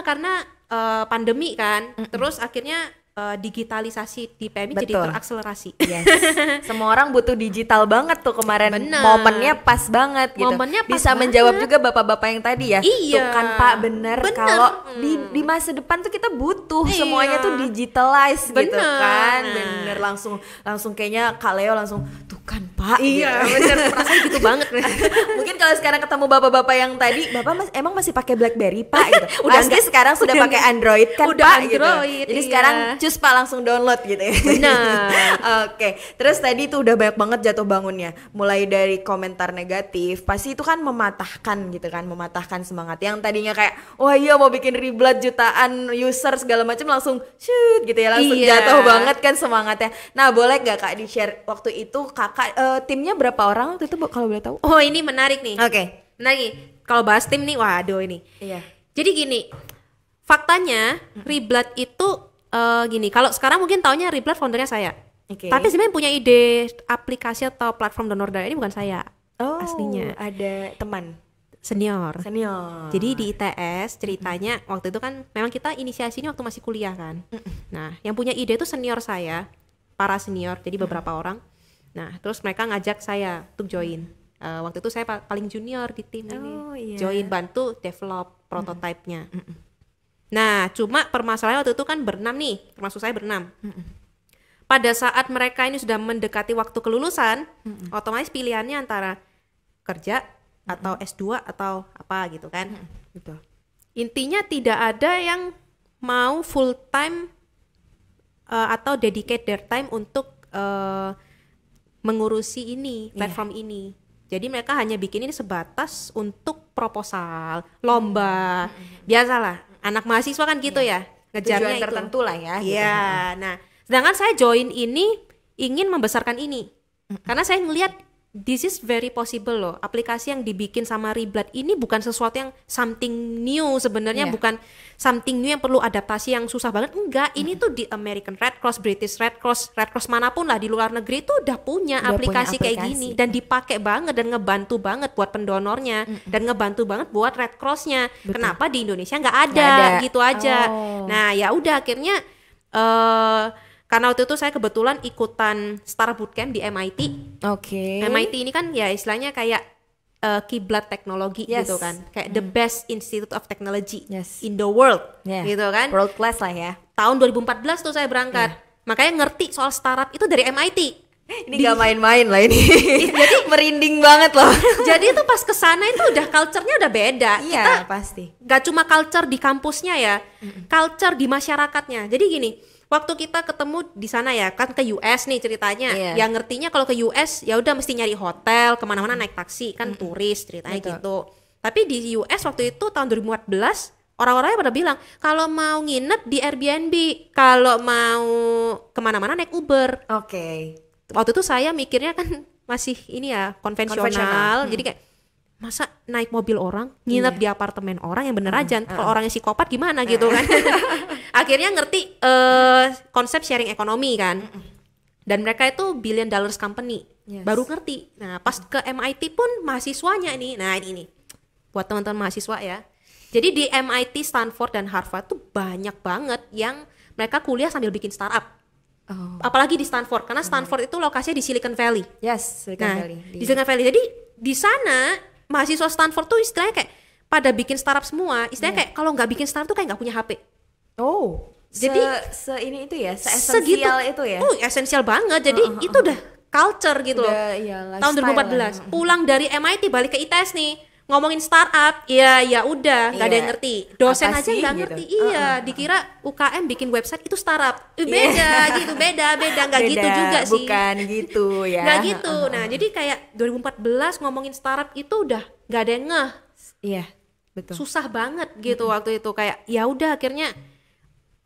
karena Eh, pandemi kan. Mm -hmm. Terus akhirnya Eh, digitalisasi di PMI Betul. jadi terakselerasi. Yes. Semua orang butuh digital banget tuh kemarin. Bener. Momennya pas banget gitu. Momennya pas Bisa banget. menjawab juga bapak-bapak yang tadi ya. Iya. Tuh kan Pak bener, bener. kalau hmm. di di masa depan tuh kita butuh iya. semuanya tuh digitalize gitu bener. gitu kan. Bener langsung langsung kayaknya Kak Leo langsung tuh kan Pak. Iya, gitu. bener rasanya gitu banget. Mungkin kalau sekarang ketemu bapak-bapak yang tadi, Bapak mas, emang masih pakai BlackBerry Pak gitu. udah Pasti sekarang sudah pakai Android kan udah Pak Android, gitu. Jadi iya. sekarang cus pak langsung download gitu ya benar oke okay. terus tadi tuh udah banyak banget jatuh bangunnya mulai dari komentar negatif pasti itu kan mematahkan gitu kan mematahkan semangat yang tadinya kayak wah oh, iya mau bikin riblat jutaan user segala macam langsung shoot gitu ya langsung iya. jatuh banget kan semangatnya nah boleh gak kak di share waktu itu kakak uh, timnya berapa orang waktu itu kalau boleh tahu oh ini menarik nih oke okay. menarik kalau bahas tim nih waduh ini iya jadi gini faktanya riblat itu uh, gini, kalau sekarang mungkin taunya Replat foundernya saya. Okay. Tapi sebenarnya punya ide aplikasi atau platform donor darah ini bukan saya. Oh, aslinya. Ada teman senior. Senior. Jadi di ITS ceritanya mm. waktu itu kan memang kita inisiasi ini waktu masih kuliah kan. Mm. Nah, yang punya ide itu senior saya, para senior. Jadi beberapa mm. orang. Nah, terus mereka ngajak saya untuk join. Uh, waktu itu saya paling junior di tim oh, ini. Iya. Join bantu develop prototipenya. Mm. Nah, cuma permasalahan waktu itu kan berenam nih, termasuk saya berenam. Pada saat mereka ini sudah mendekati waktu kelulusan, Mm-mm. otomatis pilihannya antara kerja Mm-mm. atau S2 atau apa gitu kan. mm Gitu. Intinya tidak ada yang mau full time uh, atau dedicate their time untuk uh, mengurusi ini, iya. platform yeah. ini. Jadi mereka hanya bikin ini sebatas untuk proposal, lomba, biasalah anak mahasiswa kan gitu iya. ya, ya ngejarnya itu. tertentu lah ya. Gitu. Iya. Gitu. Nah, sedangkan saya join ini ingin membesarkan ini. Karena saya ngelihat this is very possible loh. Aplikasi yang dibikin sama Riblat ini bukan sesuatu yang something new sebenarnya yeah. bukan something new yang perlu adaptasi yang susah banget. Enggak, ini mm. tuh di American Red Cross, British Red Cross, Red Cross manapun lah di luar negeri tuh udah punya, udah aplikasi, punya aplikasi kayak gini dan dipakai banget dan ngebantu banget buat pendonornya mm. dan ngebantu banget buat Red Crossnya. Betul. Kenapa di Indonesia nggak ada, ada gitu aja. Oh. Nah, ya udah akhirnya eh uh, karena waktu itu saya kebetulan ikutan Star Bootcamp di MIT. Oke. Okay. MIT ini kan ya istilahnya kayak uh, kiblat teknologi yes. gitu kan. Kayak mm. the hmm. best institute of technology yes. in the world yeah. gitu kan. World class lah ya. Tahun 2014 tuh saya berangkat. Yeah. Makanya ngerti soal startup itu dari MIT. Ini di, gak main-main lah ini. Iya, jadi merinding banget loh. jadi itu pas kesana itu udah culture-nya udah beda. Iya Kita pasti. Gak cuma culture di kampusnya ya, mm -hmm. culture di masyarakatnya. Jadi gini, waktu kita ketemu di sana ya kan ke US nih ceritanya yeah. yang ngertinya kalau ke US ya udah mesti nyari hotel kemana-mana hmm. naik taksi kan mm turis ceritanya Betul. gitu tapi di US waktu itu tahun 2014 orang-orangnya pada bilang kalau mau nginep di Airbnb kalau mau kemana-mana naik Uber oke okay. waktu itu saya mikirnya kan masih ini ya konvensional, konvensional. Hmm. jadi kayak masa naik mobil orang nginep yeah. di apartemen orang yang bener uh, aja uh, kalau orangnya psikopat gimana gitu kan akhirnya ngerti uh, konsep sharing ekonomi kan dan mereka itu billion dollars company yes. baru ngerti nah pas ke MIT pun mahasiswanya nih nah ini nih buat teman-teman mahasiswa ya jadi di MIT Stanford dan Harvard tuh banyak banget yang mereka kuliah sambil bikin startup Oh. Apalagi di Stanford, karena Stanford oh. itu lokasinya di Silicon Valley. Yes, Silicon nah, Valley. Di Silicon Valley. Jadi di sana mahasiswa Stanford tuh istilahnya kayak pada bikin startup semua istilahnya yeah. kayak kalau nggak bikin startup tuh kayak nggak punya HP oh jadi se, se ini itu ya se esensial segitu, itu ya oh esensial banget jadi uh, uh, itu udah culture gitu udah, loh ya, tahun 2014 lah. pulang dari MIT balik ke ITS nih ngomongin startup ya ya udah nggak yeah. ada iya. yang ngerti dosen aja nggak gitu? ngerti gitu. iya uh, uh, dikira UKM bikin website itu startup iya. beda yeah. gitu beda beda nggak gitu juga sih bukan gitu ya nggak gitu uh, -huh. nah jadi kayak 2014 ngomongin startup itu udah nggak ada yang ngeh iya yeah, betul susah banget gitu mm -hmm. waktu itu kayak ya udah akhirnya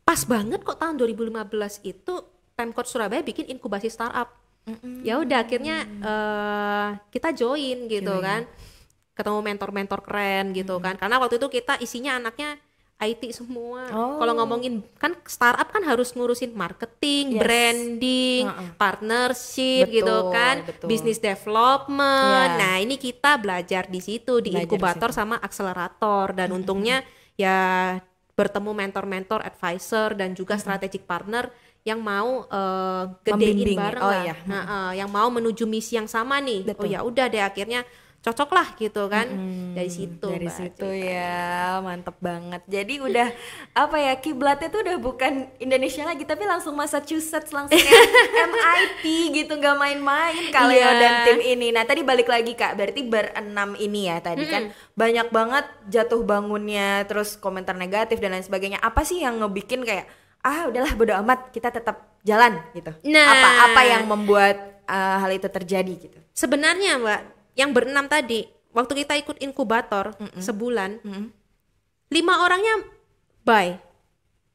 pas banget kok tahun 2015 itu Pemkot Surabaya bikin inkubasi startup mm -hmm. ya udah akhirnya mm -hmm. uh, kita join gitu kan ketemu mentor-mentor keren gitu hmm. kan karena waktu itu kita isinya anaknya IT semua. Oh. Kalau ngomongin kan startup kan harus ngurusin marketing, yes. branding, uh -uh. partnership gitu betul, gitu kan, betul. business development. Yeah. Nah, ini kita belajar di situ di inkubator sama akselerator dan -hmm. untungnya ya bertemu mentor-mentor, advisor dan juga -hmm. strategic partner yang mau uh, gedein Membimbing. bareng oh, lah. Iya. Nah, uh, yang mau menuju misi yang sama nih. Oh, betul. Oh ya udah deh akhirnya cocok lah gitu kan hmm, dari situ dari Mbak, situ cerita. ya mantep banget jadi udah apa ya kiblatnya tuh udah bukan Indonesia lagi tapi langsung masa Massachusetts langsung MIT gitu nggak main-main kalian yeah. dan tim ini nah tadi balik lagi kak berarti berenam ini ya tadi mm -hmm. kan banyak banget jatuh bangunnya terus komentar negatif dan lain sebagainya apa sih yang ngebikin kayak ah udahlah bodo amat kita tetap jalan gitu nah. apa apa yang membuat uh, hal itu terjadi gitu sebenarnya mbak yang berenam tadi waktu kita ikut inkubator mm -mm. sebulan mm -mm. lima orangnya bye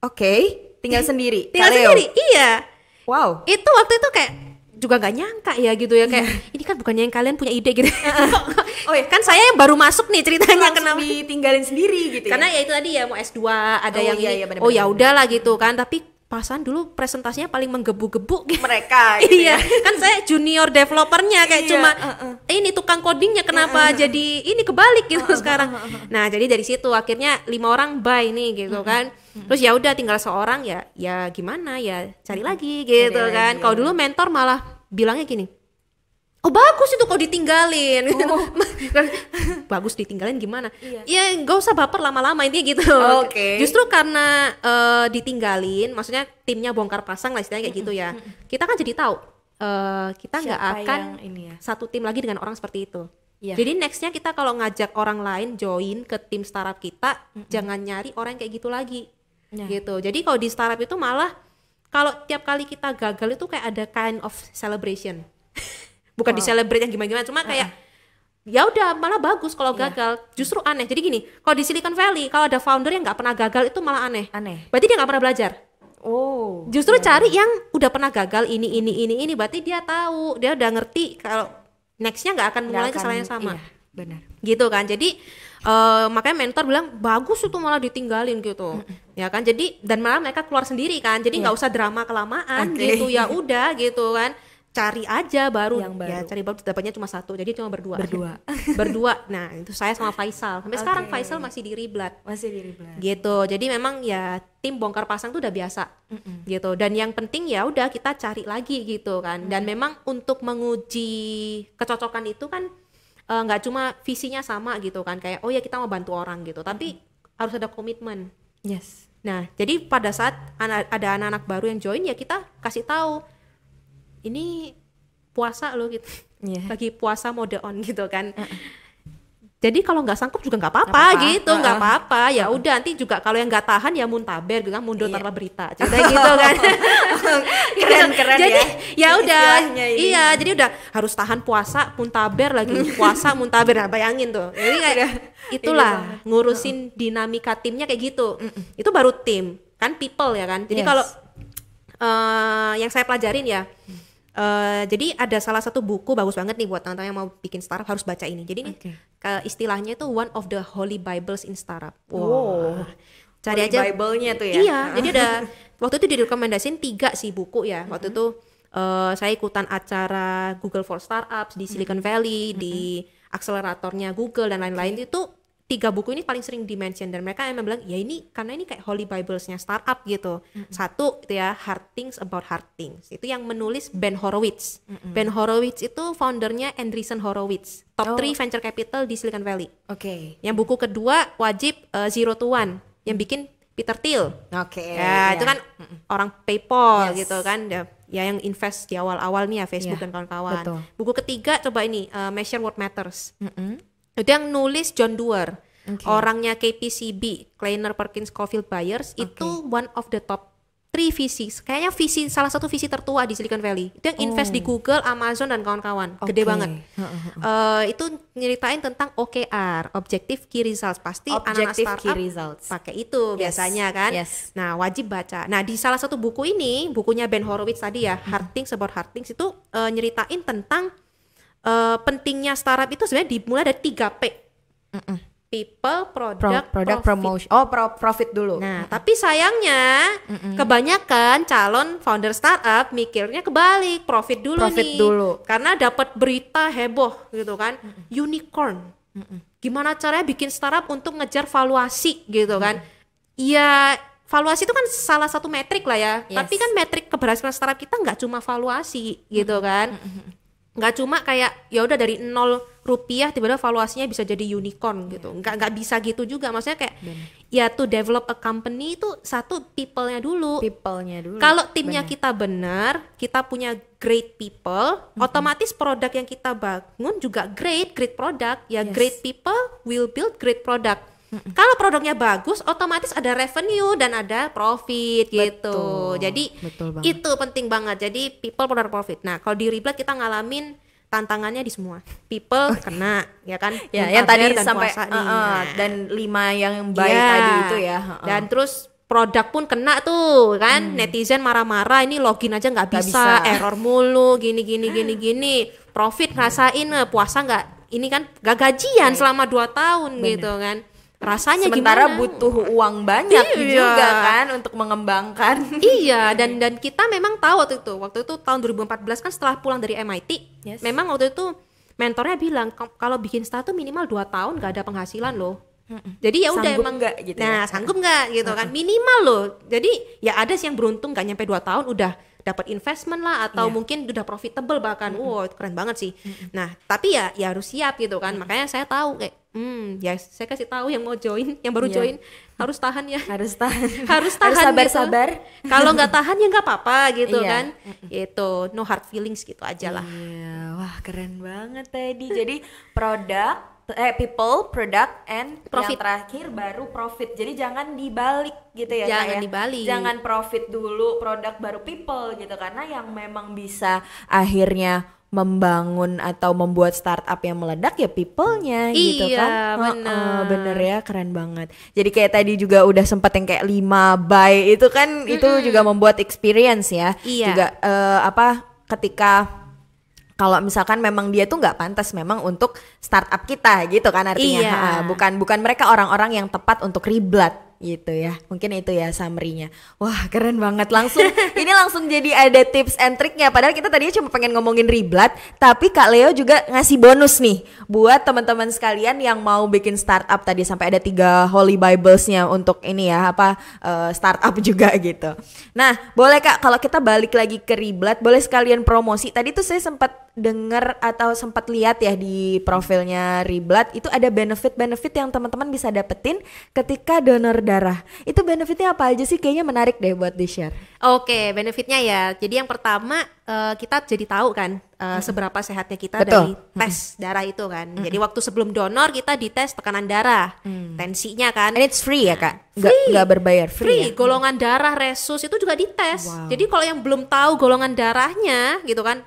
oke okay, tinggal sendiri tinggal Kaleo. sendiri iya wow itu waktu itu kayak juga nggak nyangka ya gitu ya kayak ini kan bukannya yang kalian punya ide gitu oh ya kan saya yang baru masuk nih ceritanya kenapa ditinggalin sendiri gitu ya? karena ya? ya itu tadi ya mau S2 ada oh, yang iya, ini iya, bener -bener. oh ya udahlah gitu kan tapi pasan dulu presentasinya paling menggebu-gebu gitu. mereka gitu iya ya. kan saya junior developernya kayak iya, cuma uh, uh. ini tukang codingnya kenapa uh, uh, jadi ini kebalik gitu uh, uh, sekarang uh, uh, nah jadi dari situ akhirnya lima orang buy nih gitu uh, uh. kan terus ya udah tinggal seorang ya ya gimana ya cari lagi gitu kan kalau iya. dulu mentor malah bilangnya gini oh bagus itu kalau ditinggalin oh. bagus ditinggalin gimana iya. ya nggak usah baper lama-lama intinya gitu oke okay. justru karena uh, ditinggalin maksudnya timnya bongkar pasang lah istilahnya kayak gitu ya kita kan jadi tahu uh, kita nggak akan ini ya? satu tim lagi dengan orang seperti itu Ya. Jadi nextnya kita kalau ngajak orang lain join ke tim startup kita, mm -hmm. jangan nyari orang kayak gitu lagi, ya. gitu. Jadi kalau di startup itu malah kalau tiap kali kita gagal itu kayak ada kind of celebration. bukan wow. di celebrate yang gimana-gimana cuma kayak uh ya udah malah bagus kalau iya. gagal yeah. justru aneh jadi gini kalau di Silicon Valley kalau ada founder yang nggak pernah gagal itu malah aneh aneh berarti dia nggak pernah belajar oh justru yeah. cari yang udah pernah gagal ini ini ini ini berarti dia tahu dia udah ngerti kalau nextnya nggak akan mulai kesalahan yang sama iya, benar gitu kan jadi uh, makanya mentor bilang bagus itu malah ditinggalin gitu ya kan jadi dan malah mereka keluar sendiri kan jadi nggak yeah. usah drama kelamaan okay. gitu ya udah gitu kan cari aja baru, yang ya, baru. ya cari baru dapatnya cuma satu jadi cuma berdua berdua berdua nah itu saya sama Faisal sampai okay. sekarang Faisal masih di Riblat masih di Riblat gitu jadi memang ya tim bongkar pasang tuh udah biasa mm -mm. gitu dan yang penting ya udah kita cari lagi gitu kan mm. dan memang untuk menguji kecocokan itu kan eh, nggak uh, cuma visinya sama gitu kan kayak oh ya kita mau bantu orang gitu tapi mm. harus ada komitmen yes nah jadi pada saat ada anak-anak baru yang join ya kita kasih tahu ini puasa lo gitu yeah. lagi puasa mode on gitu kan jadi kalau nggak sanggup juga nggak apa-apa gitu nggak uh apa-apa ya uh udah nanti juga kalau yang nggak tahan ya muntaber iya. gitu kan mundur yeah. tanpa berita cerita gitu kan keren keren jadi ya, ya udah iya jadi udah harus tahan puasa muntaber lagi puasa muntaber nah bayangin tuh jadi kayak itulah ngurusin uh dinamika timnya kayak gitu uh -uh. itu baru tim kan people ya kan jadi yes. kalau uh, yang saya pelajarin ya hmm Uh, jadi ada salah satu buku bagus banget nih buat teman-teman yang mau bikin startup harus baca ini. Jadi okay. nih istilahnya itu one of the holy bibles in startup. Wow. Oh. Cari holy aja Bible-nya tuh ya. Iya, ah. jadi ada waktu itu direkomendasin tiga sih buku ya. Waktu itu uh, saya ikutan acara Google for Startups di Silicon Valley di akseleratornya Google dan lain-lain okay. itu tiga buku ini paling sering dimention dan mereka emang bilang ya ini karena ini kayak holy biblesnya startup gitu mm-hmm. satu itu ya hard things about hard things itu yang menulis Ben Horowitz mm-hmm. Ben Horowitz itu foundernya Andreessen Horowitz top oh. three venture capital di Silicon Valley oke okay. yang buku kedua wajib uh, zero to one yang bikin Peter Thiel oke okay, ya, yeah. itu iya. kan mm-hmm. orang PayPal yes. gitu kan ya, ya yang invest di awal-awal nih ya Facebook yeah, dan kawan-kawan buku ketiga coba ini uh, Measure What Matters mm-hmm itu yang nulis John Doer okay. orangnya KPCB Kleiner Perkins Cofield Buyers okay. itu one of the top three visi kayaknya visi salah satu visi tertua di Silicon Valley itu yang oh. invest di oh. Google, Amazon dan kawan-kawan okay. gede banget uh, itu nyeritain tentang OKR Objective key results pasti objective anak, startup pakai itu yes. biasanya kan yes. nah wajib baca nah di salah satu buku ini bukunya Ben Horowitz tadi ya mm-hmm. Hard Things About Hard Things itu uh, nyeritain tentang uh, pentingnya startup itu sebenarnya dimulai dari tiga P. Mm -mm. People, product, Pro, product profit. promotion. Oh, pro, profit dulu. Nah, mm -mm. tapi sayangnya mm -mm. kebanyakan calon founder startup mikirnya kebalik, profit dulu profit nih. dulu. Karena dapat berita heboh gitu kan, mm -mm. unicorn. Mm -mm. Gimana caranya bikin startup untuk ngejar valuasi gitu kan? Iya, valuasi itu kan salah satu metrik lah ya. Yes. Tapi kan metrik keberhasilan startup kita nggak cuma valuasi gitu kan. Mm -hmm nggak cuma kayak ya udah dari nol rupiah tiba-tiba valuasinya bisa jadi unicorn gitu nggak nggak bisa gitu juga maksudnya kayak Bener. ya tuh develop a company itu satu people dulu people dulu kalau timnya bener. kita benar kita punya great people mm-hmm. otomatis produk yang kita bangun juga great great product ya yes. great people will build great product kalau produknya bagus, otomatis ada revenue dan ada profit gitu. Betul, Jadi betul itu penting banget. Jadi people produk profit. Nah, kalau di Reblood kita ngalamin tantangannya di semua. People kena ya kan? ya, yang tadi dan sampai puasa uh, eh, uh, eh, nah. dan lima yang baik yeah. tadi itu ya. Uh, Dan terus produk pun kena tuh kan hmm. netizen marah-marah ini login aja nggak bisa, bisa, error mulu gini gini hmm. gini gini. Profit rasain puasa nggak ini kan gak gajian iya. selama dua tahun Bener. gitu kan rasanya sementara gimana? butuh uang banyak iya. juga kan untuk mengembangkan iya dan dan kita memang tahu waktu itu waktu itu tahun 2014 kan setelah pulang dari MIT yes. memang waktu itu mentornya bilang kalau bikin startup minimal 2 tahun gak ada penghasilan loh Jadi ya udah emang nggak gitu. Nah, ya? sanggup nggak gitu kan? Minimal loh. Jadi ya ada sih yang beruntung gak nyampe 2 tahun udah dapat investment lah atau yeah. mungkin udah profitable bahkan. mm -hmm. Wow, keren banget sih. mm -hmm. Nah, tapi ya ya harus siap gitu kan. mm -hmm. Makanya saya tahu kayak hmm ya saya kasih tahu yang mau join yang baru yeah. join harus tahan ya harus tahan harus tahan harus sabar gitu. sabar kalau nggak tahan ya nggak apa-apa gitu yeah. kan itu no hard feelings gitu aja lah yeah. wah keren banget tadi jadi produk eh people product and profit yang terakhir baru profit jadi jangan dibalik gitu ya jangan saya. dibalik jangan profit dulu produk baru people gitu karena yang memang bisa akhirnya membangun atau membuat startup yang meledak ya people-nya gitu iya, gitu kan. Bener. Uh, uh, bener ya, keren banget. Jadi kayak tadi juga udah sempat yang kayak 5 buy itu kan mm -hmm. itu juga membuat experience ya. Iya. Juga uh, apa ketika kalau misalkan memang dia tuh nggak pantas memang untuk startup kita gitu kan artinya iya. ha, bukan bukan mereka orang-orang yang tepat untuk riblat gitu ya mungkin itu ya summary-nya wah keren banget langsung ini langsung jadi ada tips and triknya padahal kita tadinya cuma pengen ngomongin riblat tapi Kak Leo juga ngasih bonus nih buat teman-teman sekalian yang mau bikin startup tadi sampai ada tiga holy biblesnya untuk ini ya apa uh, startup juga gitu nah boleh Kak kalau kita balik lagi ke riblat boleh sekalian promosi tadi tuh saya sempat dengar atau sempat lihat ya di profilnya Riblat itu ada benefit-benefit yang teman-teman bisa dapetin ketika donor darah. Itu benefitnya apa aja sih? Kayaknya menarik deh buat di-share. Oke, benefitnya ya. Jadi yang pertama uh, kita jadi tahu kan uh, hmm. seberapa sehatnya kita Betul. dari tes hmm. darah itu kan. Hmm. Jadi waktu sebelum donor kita dites tekanan darah, hmm. tensinya kan. And it's free ya, Kak? Free. Gak, berbayar, free. Free, ya? golongan darah, resus itu juga dites. Wow. Jadi kalau yang belum tahu golongan darahnya gitu kan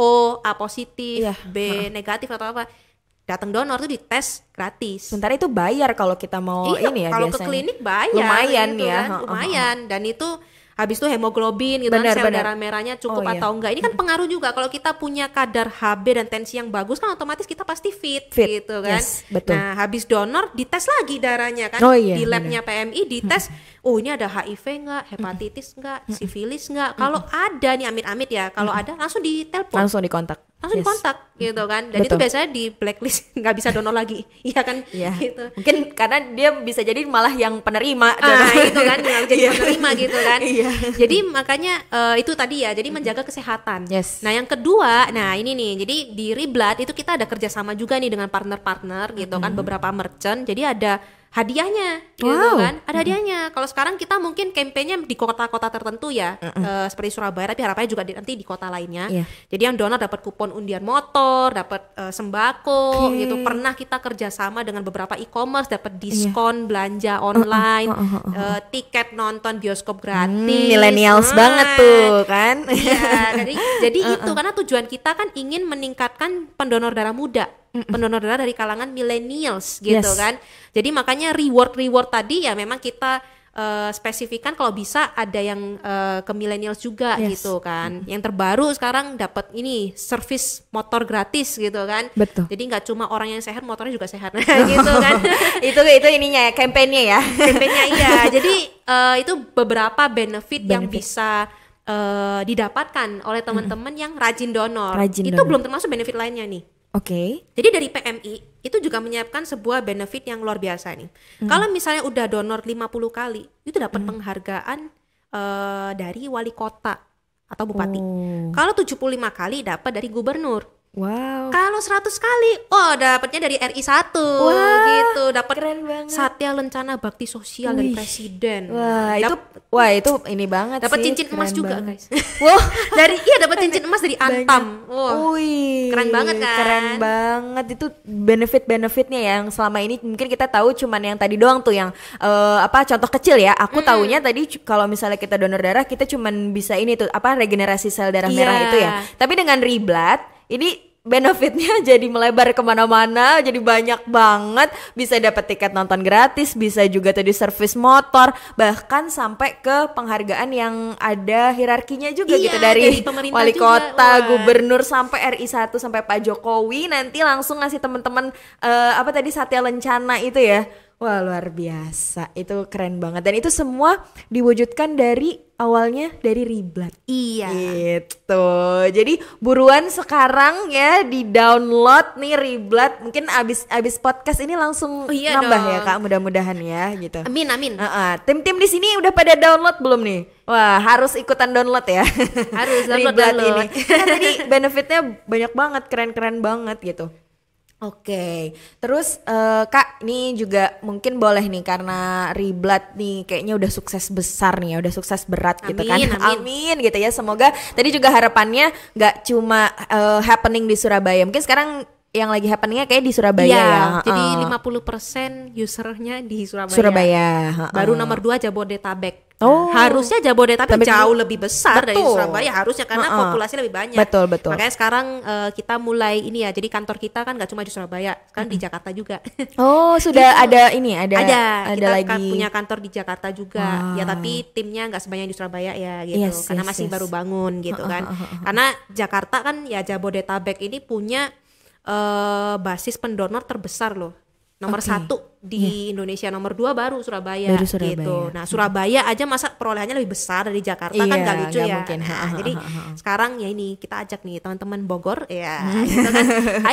O A positif, yeah. B uh. negatif atau apa datang donor tuh dites gratis. Sementara itu bayar kalau kita mau iya, ini ya kalau ke klinik bayar. Lumayan gitu ya. Kan. Lumayan dan itu habis itu hemoglobin gitu bener, kan, sel darah merahnya cukup oh, iya. atau enggak. Ini kan hmm. pengaruh juga kalau kita punya kadar HB dan tensi yang bagus kan otomatis kita pasti fit, fit. gitu kan. Yes, betul. Nah, habis donor dites lagi darahnya kan oh, iya, di labnya PMI dites hmm. oh ini ada HIV enggak, hepatitis enggak, hmm. sifilis enggak. Hmm. Kalau hmm. ada nih amit-amit ya, kalau hmm. ada langsung ditelepon. Langsung dikontak langsung yes. kontak gitu kan dan Betul. itu biasanya di blacklist nggak bisa dono lagi iya kan yeah. gitu mungkin karena dia bisa jadi malah yang penerima ah, itu kan yang jadi yeah. penerima gitu kan yeah. jadi makanya uh, itu tadi ya jadi menjaga kesehatan yes. nah yang kedua nah ini nih jadi di Riblat itu kita ada kerjasama juga nih dengan partner-partner gitu mm. kan beberapa merchant jadi ada hadiahnya gitu wow. kan ada hadiahnya kalau sekarang kita mungkin kampanye di kota-kota tertentu ya uh -uh. Uh, seperti Surabaya tapi harapannya juga di, nanti di kota lainnya yeah. jadi yang donor dapat kupon undian motor dapat uh, sembako okay. gitu pernah kita kerjasama dengan beberapa e-commerce dapat iya. diskon yeah. belanja online uh -uh. Uh -uh. Uh, tiket nonton bioskop hmm, gratis hmm, millennials nah. banget tuh kan yeah, jadi jadi uh -uh. itu karena tujuan kita kan ingin meningkatkan pendonor darah muda mm pendonor darah dari kalangan millennials gitu yes. kan. Jadi makanya reward-reward tadi ya memang kita uh, eh, spesifikan kalau bisa ada yang uh, ke millennials juga yes. gitu kan. Mm. Yang terbaru sekarang dapat ini service motor gratis gitu kan. Betul. Jadi nggak cuma orang yang sehat motornya juga sehat gitu kan. itu itu ininya ya kampanye ya. Kampanye iya. Jadi uh, itu beberapa benefit, benefit. yang bisa uh, didapatkan oleh teman-teman mm. yang rajin donor. Rajin itu donor. belum termasuk benefit lainnya nih. Oke. Okay. Jadi dari PMI itu juga menyiapkan sebuah benefit yang luar biasa nih. Hmm. Kalau misalnya udah donor 50 kali, itu dapat hmm. penghargaan uh, dari wali kota atau bupati. Oh. Kalau 75 kali dapat dari gubernur. Wow. Kalau 100 kali, oh dapatnya dari RI 1 wow, gitu. Dapat Satya Lencana Bakti Sosial Wih. dari presiden. Wah, Dap itu wah itu ini banget Dapat cincin emas juga, banget. guys. Wow, dari iya dapat cincin emas dari Antam. Wow. Keren banget kan? Keren banget itu benefit-benefitnya yang selama ini mungkin kita tahu cuman yang tadi doang tuh yang uh, apa contoh kecil ya. Aku tahunya taunya tadi kalau misalnya kita donor darah kita cuman bisa ini tuh apa regenerasi sel darah yeah. merah iya. itu ya. Tapi dengan riblat ini benefitnya jadi melebar kemana-mana, jadi banyak banget. Bisa dapat tiket nonton gratis, bisa juga tadi servis motor, bahkan sampai ke penghargaan yang ada hierarkinya juga gitu. iya, gitu dari, dari wali kota, juga. gubernur sampai RI 1 sampai Pak Jokowi nanti langsung ngasih teman-teman uh, apa tadi Satya Lencana itu ya. Wah luar biasa, itu keren banget dan itu semua diwujudkan dari awalnya dari Riblat. Iya. Gitu. Jadi buruan sekarang ya di download nih Riblat. Mungkin abis abis podcast ini langsung oh, iya nambah ya, dong. ya kak. Mudah-mudahan ya gitu. Amin amin. Uh -uh. Tim-tim di sini udah pada download belum nih? Wah harus ikutan download ya. Harus download, Riblat download. ini. Karena tadi benefitnya banyak banget, keren-keren banget gitu. Oke, terus uh, kak ini juga mungkin boleh nih karena Riblat nih kayaknya udah sukses besar nih, ya, udah sukses berat amin, gitu kan. Amin. amin gitu ya. Semoga tadi juga harapannya nggak cuma uh, happening di Surabaya, mungkin sekarang yang lagi happeningnya kayak di Surabaya iya, ya. Jadi uh. 50% usernya di Surabaya. Surabaya. Uh. Baru nomor 2 Jabodetabek. Nah, oh. Harusnya Jabodetabek Tabek jauh lebih besar betul. dari Surabaya harusnya karena uh -uh. populasi lebih banyak. Betul, betul. Makanya sekarang uh, kita mulai ini ya. Jadi kantor kita kan gak cuma di Surabaya, kan uh -huh. di Jakarta juga. Oh, sudah gitu. ada ini, ya, ada ada, ada kita lagi. Kan punya kantor di Jakarta juga. Wow. Ya, tapi timnya nggak sebanyak di Surabaya ya gitu. Yes, karena yes, masih yes. baru bangun gitu uh -uh. kan. Karena Jakarta kan ya Jabodetabek ini punya uh, basis pendonor terbesar loh nomor okay. satu di yeah. Indonesia nomor dua baru Surabaya, baru Surabaya gitu nah Surabaya aja masa perolehannya lebih besar dari Jakarta yeah, kan iya, gak lucu gak ya mungkin. Nah, jadi sekarang ya ini kita ajak nih teman-teman Bogor ya hmm. gitu kan.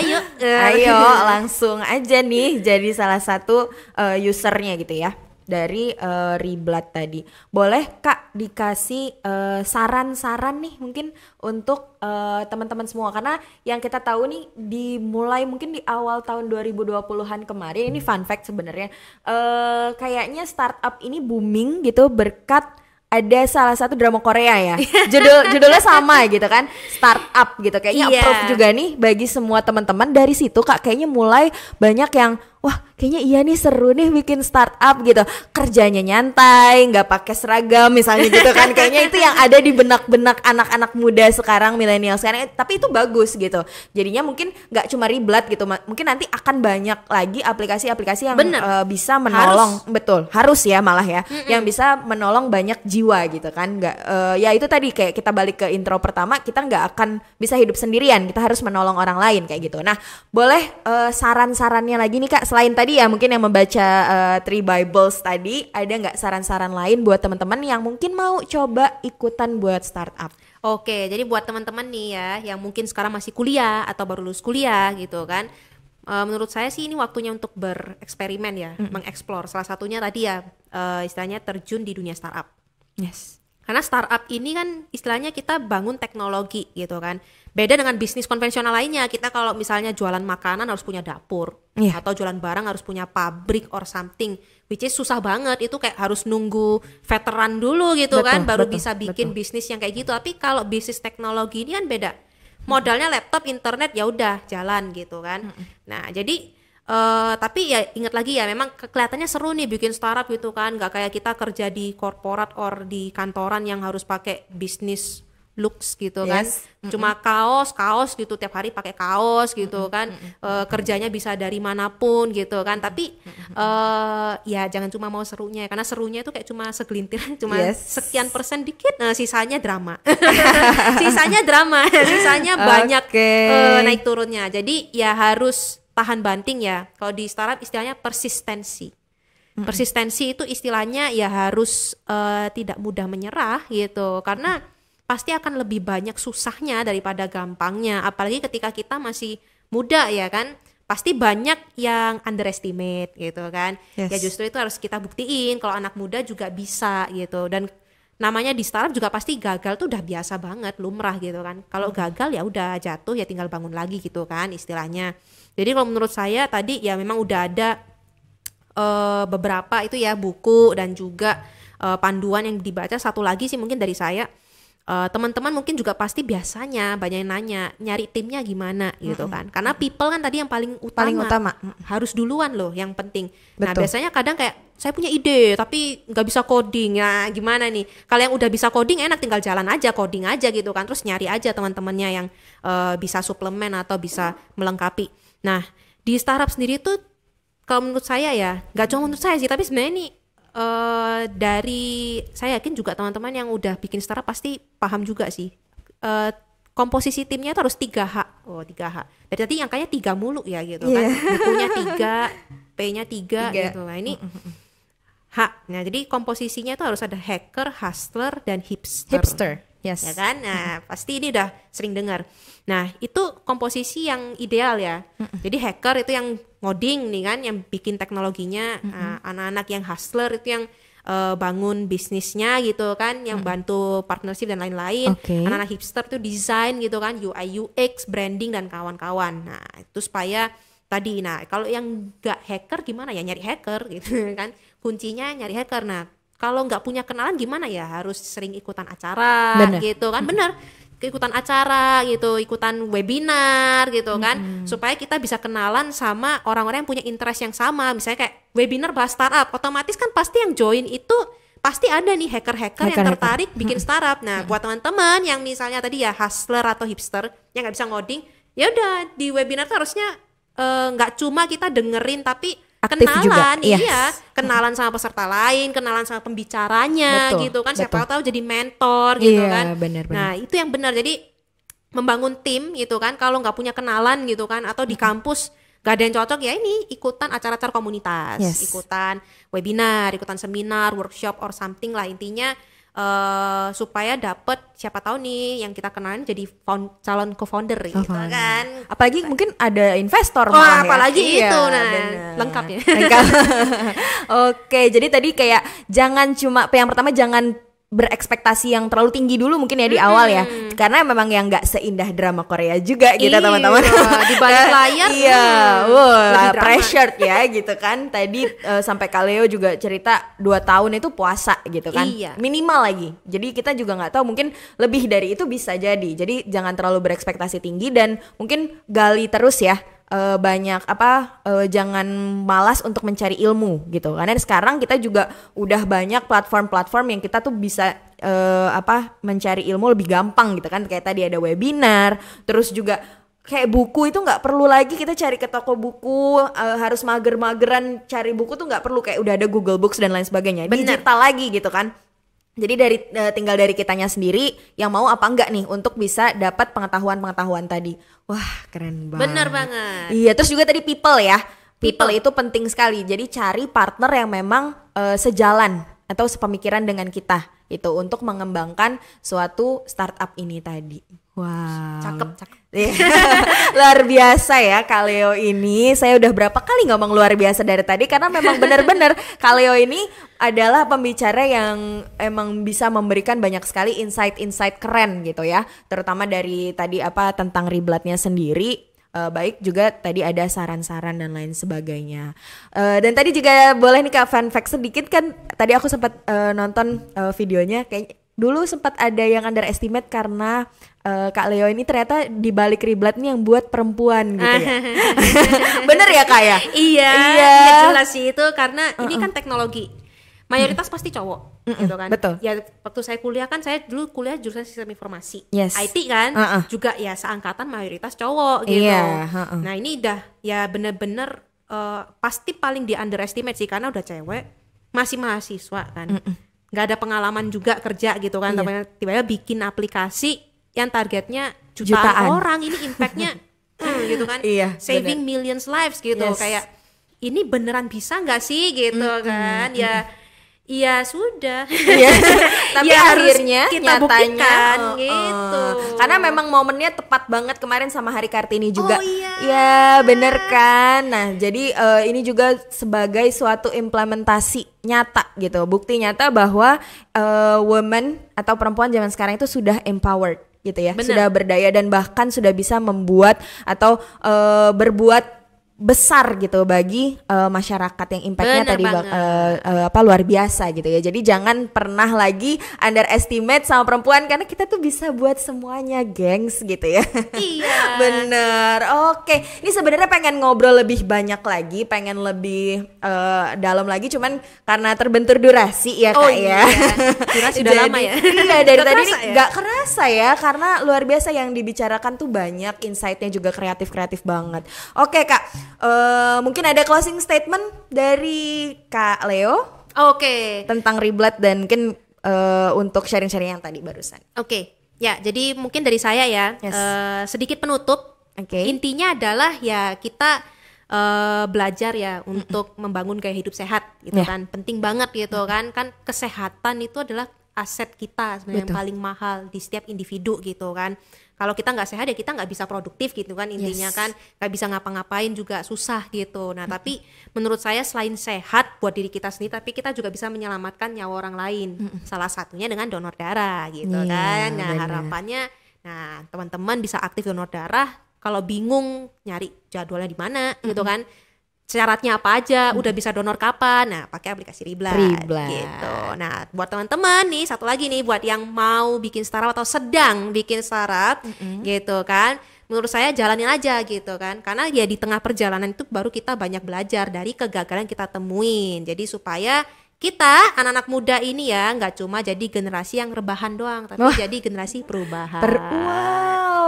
ayo eh. ayo langsung aja nih jadi salah satu uh, usernya gitu ya dari uh, Riblat tadi. Boleh Kak dikasih eh, saran-saran uh, nih mungkin untuk uh, teman-teman semua karena yang kita tahu nih dimulai mungkin di awal tahun 2020-an kemarin ini fun fact sebenarnya uh, kayaknya startup ini booming gitu berkat ada salah satu drama Korea ya judul judulnya sama gitu kan startup gitu kayaknya yeah. approve juga nih bagi semua teman-teman dari situ kak kayaknya mulai banyak yang wah kayaknya iya nih seru nih bikin startup gitu kerjanya nyantai nggak pakai seragam misalnya gitu kan kayaknya itu yang ada di benak-benak anak-anak muda sekarang milenial sekarang eh, tapi itu bagus gitu jadinya mungkin nggak cuma riblat gitu mungkin nanti akan banyak lagi aplikasi-aplikasi yang Bener. Uh, bisa menolong harus. betul harus ya malah ya mm -mm. yang bisa menolong banyak jiwa gitu kan nggak uh, ya itu tadi kayak kita balik ke intro pertama kita nggak akan bisa hidup sendirian kita harus menolong orang lain kayak gitu nah boleh uh, saran-sarannya lagi nih kak selain tadi ya mungkin yang membaca uh, Three Bibles tadi, ada nggak saran-saran lain buat teman-teman yang mungkin mau coba ikutan buat startup? Oke, jadi buat teman-teman nih ya yang mungkin sekarang masih kuliah atau baru lulus kuliah gitu kan. Uh, menurut saya sih ini waktunya untuk bereksperimen ya, hmm. mengeksplor. Salah satunya tadi ya uh, istilahnya terjun di dunia startup. Yes. Karena startup ini kan istilahnya kita bangun teknologi gitu kan. Beda dengan bisnis konvensional lainnya, kita kalau misalnya jualan makanan harus punya dapur yeah. atau jualan barang harus punya pabrik or something, which is susah banget. Itu kayak harus nunggu veteran dulu gitu betul, kan, baru betul, bisa bikin betul. bisnis yang kayak gitu. Tapi kalau bisnis teknologi ini kan beda. Modalnya laptop, internet, ya udah jalan gitu kan. Nah jadi Uh, tapi ya ingat lagi ya memang kelihatannya seru nih bikin startup gitu kan nggak kayak kita kerja di korporat or di kantoran yang harus pakai bisnis looks gitu kan. yes. kan mm-hmm. cuma kaos kaos gitu tiap hari pakai kaos gitu mm-hmm. kan mm-hmm. Uh, kerjanya bisa dari manapun gitu kan tapi mm-hmm. uh, ya jangan cuma mau serunya karena serunya itu kayak cuma segelintir cuma yes. sekian persen dikit nah, sisanya drama sisanya drama sisanya banyak okay. uh, naik turunnya jadi ya harus tahan banting ya kalau di startup istilahnya persistensi persistensi itu istilahnya ya harus uh, tidak mudah menyerah gitu karena pasti akan lebih banyak susahnya daripada gampangnya apalagi ketika kita masih muda ya kan pasti banyak yang underestimate gitu kan ya yes. ya justru itu harus kita buktiin kalau anak muda juga bisa gitu dan namanya di startup juga pasti gagal tuh udah biasa banget lumrah gitu kan kalau gagal ya udah jatuh ya tinggal bangun lagi gitu kan istilahnya jadi kalau menurut saya tadi ya memang udah ada uh, beberapa itu ya buku dan juga uh, panduan yang dibaca satu lagi sih mungkin dari saya uh, teman-teman mungkin juga pasti biasanya banyak yang nanya nyari timnya gimana gitu mm -hmm. kan karena people kan tadi yang paling utama, paling utama. harus duluan loh yang penting nah, Betul. nah biasanya kadang kayak saya punya ide tapi nggak bisa coding nah gimana nih kalau yang udah bisa coding enak tinggal jalan aja coding aja gitu kan terus nyari aja teman-temannya yang uh, bisa suplemen atau bisa melengkapi nah di startup sendiri tuh kalau menurut saya ya nggak cuma menurut saya sih tapi sebenarnya ini Eh, dari saya yakin juga teman-teman yang udah bikin startup pasti paham juga sih uh, komposisi timnya itu harus tiga h Oh, 3H. Dari tadi angkanya tiga 3 mulu ya gitu yeah. kan. Iya. Bukunya tiga, P-nya 3, 3 gitu. Nah, ini mm, mm, mm. H. Nah, jadi komposisinya itu harus ada hacker, hustler, dan hipster. Hipster. Yes. Ya kan? Nah, pasti ini udah sering dengar. Nah, itu komposisi yang ideal ya. Jadi hacker itu yang ngoding nih kan, yang bikin teknologinya, mm-hmm. anak-anak yang hustler itu yang uh, bangun bisnisnya gitu kan, yang bantu partnership dan lain-lain. Okay. Anak-anak hipster itu desain gitu kan, UI UX, branding dan kawan-kawan. Nah, itu supaya tadi nah kalau yang gak hacker gimana ya nyari hacker gitu kan kuncinya nyari hacker nah kalau nggak punya kenalan gimana ya harus sering ikutan acara bener. gitu kan Bener. ikutan acara gitu ikutan webinar gitu kan supaya kita bisa kenalan sama orang-orang yang punya interest yang sama misalnya kayak webinar bahas startup otomatis kan pasti yang join itu pasti ada nih hacker-hacker yang tertarik bikin startup nah buat teman-teman yang misalnya tadi ya hustler atau hipster yang nggak bisa ngoding ya udah di webinar tuh harusnya eh, nggak uh, cuma kita dengerin tapi aktif kenalan, juga. Iya, yes. kenalan sama peserta lain, kenalan sama pembicaranya betul, gitu kan. Siapa tahu jadi mentor gitu yeah, kan. Bener, bener. Nah, itu yang benar. Jadi membangun tim gitu kan. Kalau nggak punya kenalan gitu kan atau di kampus gak ada yang cocok ya ini ikutan acara-acara komunitas, yes. ikutan webinar, ikutan seminar, workshop or something lah intinya uh, supaya dapat siapa tahu nih yang kita kenalan jadi found, calon co-founder gitu oh, kan. Apalagi Apa. mungkin ada investor oh, apalagi ya. itu iya, gitu. nah bener. lengkap ya. Lengkap. Oke, jadi tadi kayak jangan cuma yang pertama jangan berekspektasi yang terlalu tinggi dulu mungkin ya di awal ya karena memang yang nggak seindah drama Korea juga gitu iya, teman-teman di balik layar iya hmm, wow, pressured ya gitu kan tadi uh, sampai Kaleo juga cerita dua tahun itu puasa gitu kan iya. minimal lagi jadi kita juga nggak tahu mungkin lebih dari itu bisa jadi jadi jangan terlalu berekspektasi tinggi dan mungkin gali terus ya uh, banyak apa uh, jangan malas untuk mencari ilmu gitu karena sekarang kita juga udah banyak platform-platform yang kita tuh bisa uh, apa mencari ilmu lebih gampang gitu kan kayak tadi ada webinar terus juga kayak buku itu nggak perlu lagi kita cari ke toko buku uh, harus mager-mageran cari buku tuh nggak perlu kayak udah ada Google Books dan lain sebagainya Bener. digital lagi gitu kan jadi dari eh, tinggal dari kitanya sendiri yang mau apa enggak nih untuk bisa dapat pengetahuan-pengetahuan tadi. Wah, keren banget. Bener banget. Iya, terus juga tadi people ya. People, people. itu penting sekali. Jadi cari partner yang memang uh, sejalan atau sepemikiran dengan kita itu untuk mengembangkan suatu startup ini tadi. Wow. Cakep, cakep. Iya. luar biasa ya Kaleo ini. Saya udah berapa kali ngomong luar biasa dari tadi karena memang benar-benar Kaleo ini adalah pembicara yang emang bisa memberikan banyak sekali insight-insight keren gitu ya, terutama dari tadi apa tentang riblatnya sendiri. Uh, baik juga tadi ada saran-saran dan lain sebagainya. Uh, dan tadi juga boleh nih kak fun fact sedikit kan tadi aku sempat uh, nonton uh, videonya kayak dulu sempat ada yang underestimate karena uh, Kak Leo ini ternyata di balik riblat nih yang buat perempuan gitu ya. Bener ya Kak ya? Iya. Iya. Ya jelas sih itu karena uh -uh. ini kan uh-uh. teknologi mayoritas mm. pasti cowok mm -mm. gitu kan betul ya waktu saya kuliah kan saya dulu kuliah jurusan sistem informasi yes. IT kan uh -uh. juga ya seangkatan mayoritas cowok gitu yeah. uh -uh. nah ini dah ya bener-bener uh, eh, pasti paling di underestimate sih karena udah cewek masih mahasiswa kan mm -mm. nggak ada pengalaman juga kerja gitu kan yeah. tiba-tiba bikin aplikasi yang targetnya jutaan, jutaan. orang ini impactnya hmm, gitu kan iya, saving bener. millions lives gitu yes. kayak ini beneran bisa nggak sih gitu mm -hmm. kan ya mm -hmm. Iya sudah. Iya. Tapi ya, akhirnya kita nyatanya buktikan, oh, oh. gitu. Oh. Karena memang momennya tepat banget kemarin sama Hari Kartini juga. Oh iya. Ya bener kan. Nah jadi uh, ini juga sebagai suatu implementasi nyata gitu. Bukti nyata bahwa uh, eh, woman atau perempuan zaman sekarang itu sudah empowered gitu ya. Bener. Sudah berdaya dan bahkan sudah bisa membuat atau uh, berbuat besar gitu bagi uh, masyarakat yang impactnya tadi uh, uh, apa luar biasa gitu ya. Jadi jangan pernah lagi underestimate sama perempuan karena kita tuh bisa buat semuanya, gengs gitu ya. Iya. Bener. Oke, ini sebenarnya pengen ngobrol lebih banyak lagi, pengen lebih uh, dalam lagi, cuman karena terbentur durasi ya kak oh, ya. iya. ya. Durasi udah lama ya. Iya dari gak tadi ya? nggak ya? gak kerasa ya karena luar biasa yang dibicarakan tuh banyak, insightnya juga kreatif kreatif banget. Oke kak. Eh, mungkin ada closing statement dari Kak Leo. Oke. Okay. Tentang riblat dan mungkin uh, untuk sharing-sharing yang tadi barusan. Oke. Okay. Ya, jadi mungkin dari saya ya yes. uh, sedikit penutup. Okay. Intinya adalah ya kita uh, belajar ya untuk membangun gaya hidup sehat gitu yeah. kan. Penting banget gitu kan. Kan kesehatan itu adalah aset kita sebenarnya yang paling mahal di setiap individu gitu kan kalau kita nggak sehat ya kita nggak bisa produktif gitu kan intinya yes. kan nggak bisa ngapa-ngapain juga susah gitu nah -hmm. tapi menurut saya selain sehat buat diri kita sendiri tapi kita juga bisa menyelamatkan nyawa orang lain -hmm. salah satunya dengan donor darah gitu yeah, kan nah bener. harapannya nah teman-teman bisa aktif donor darah kalau bingung nyari jadwalnya di mana mm -hmm. gitu kan syaratnya apa aja, hmm. udah bisa donor kapan. Nah, pakai aplikasi Riblat gitu. Nah, buat teman-teman nih satu lagi nih buat yang mau bikin startup atau sedang bikin startup mm-hmm. gitu kan. Menurut saya jalanin aja gitu kan. Karena ya di tengah perjalanan itu baru kita banyak belajar dari kegagalan kita temuin. Jadi supaya kita anak-anak muda ini ya nggak cuma jadi generasi yang rebahan doang, tapi oh. jadi generasi perubahan. Per-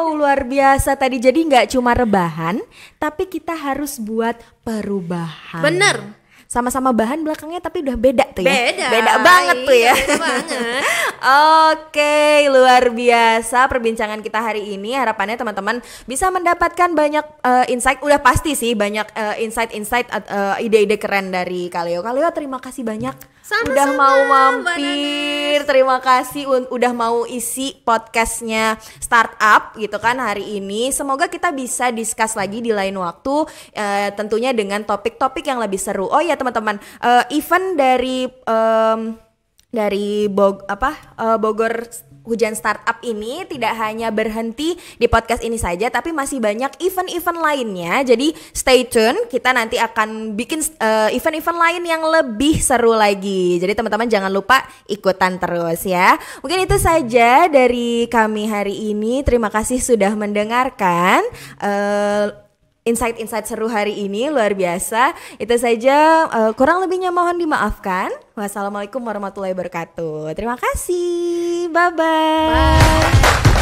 Wow, luar biasa tadi. Jadi nggak cuma rebahan, tapi kita harus buat perubahan. Bener. Sama-sama bahan belakangnya tapi udah beda tuh ya. Beda. Beda banget tuh ya. Iya, beda Oke, luar biasa perbincangan kita hari ini. Harapannya teman-teman bisa mendapatkan banyak uh, insight. Udah pasti sih banyak eh, insight-insight uh, ide-ide keren dari Kaleo. Kaleo terima kasih banyak sama-sama, udah mau mampir. Terima kasih udah mau isi podcastnya startup gitu kan hari ini. Semoga kita bisa discuss lagi di lain waktu, uh, tentunya dengan topik-topik yang lebih seru. Oh ya teman-teman, uh, event dari um, dari Bog apa eh, Bogor hujan startup ini tidak hanya berhenti di podcast ini saja tapi masih banyak event-event lainnya. Jadi stay tune, kita nanti akan bikin eh, event-event uh, lain yang lebih seru lagi. Jadi teman-teman jangan lupa ikutan terus ya. Mungkin itu saja dari kami hari ini. Terima kasih sudah mendengarkan. Uh, insight-insight seru hari ini luar biasa. Itu saja uh, kurang lebihnya mohon dimaafkan. Wassalamualaikum warahmatullahi wabarakatuh. Terima kasih. Bye-bye. Bye bye. bye.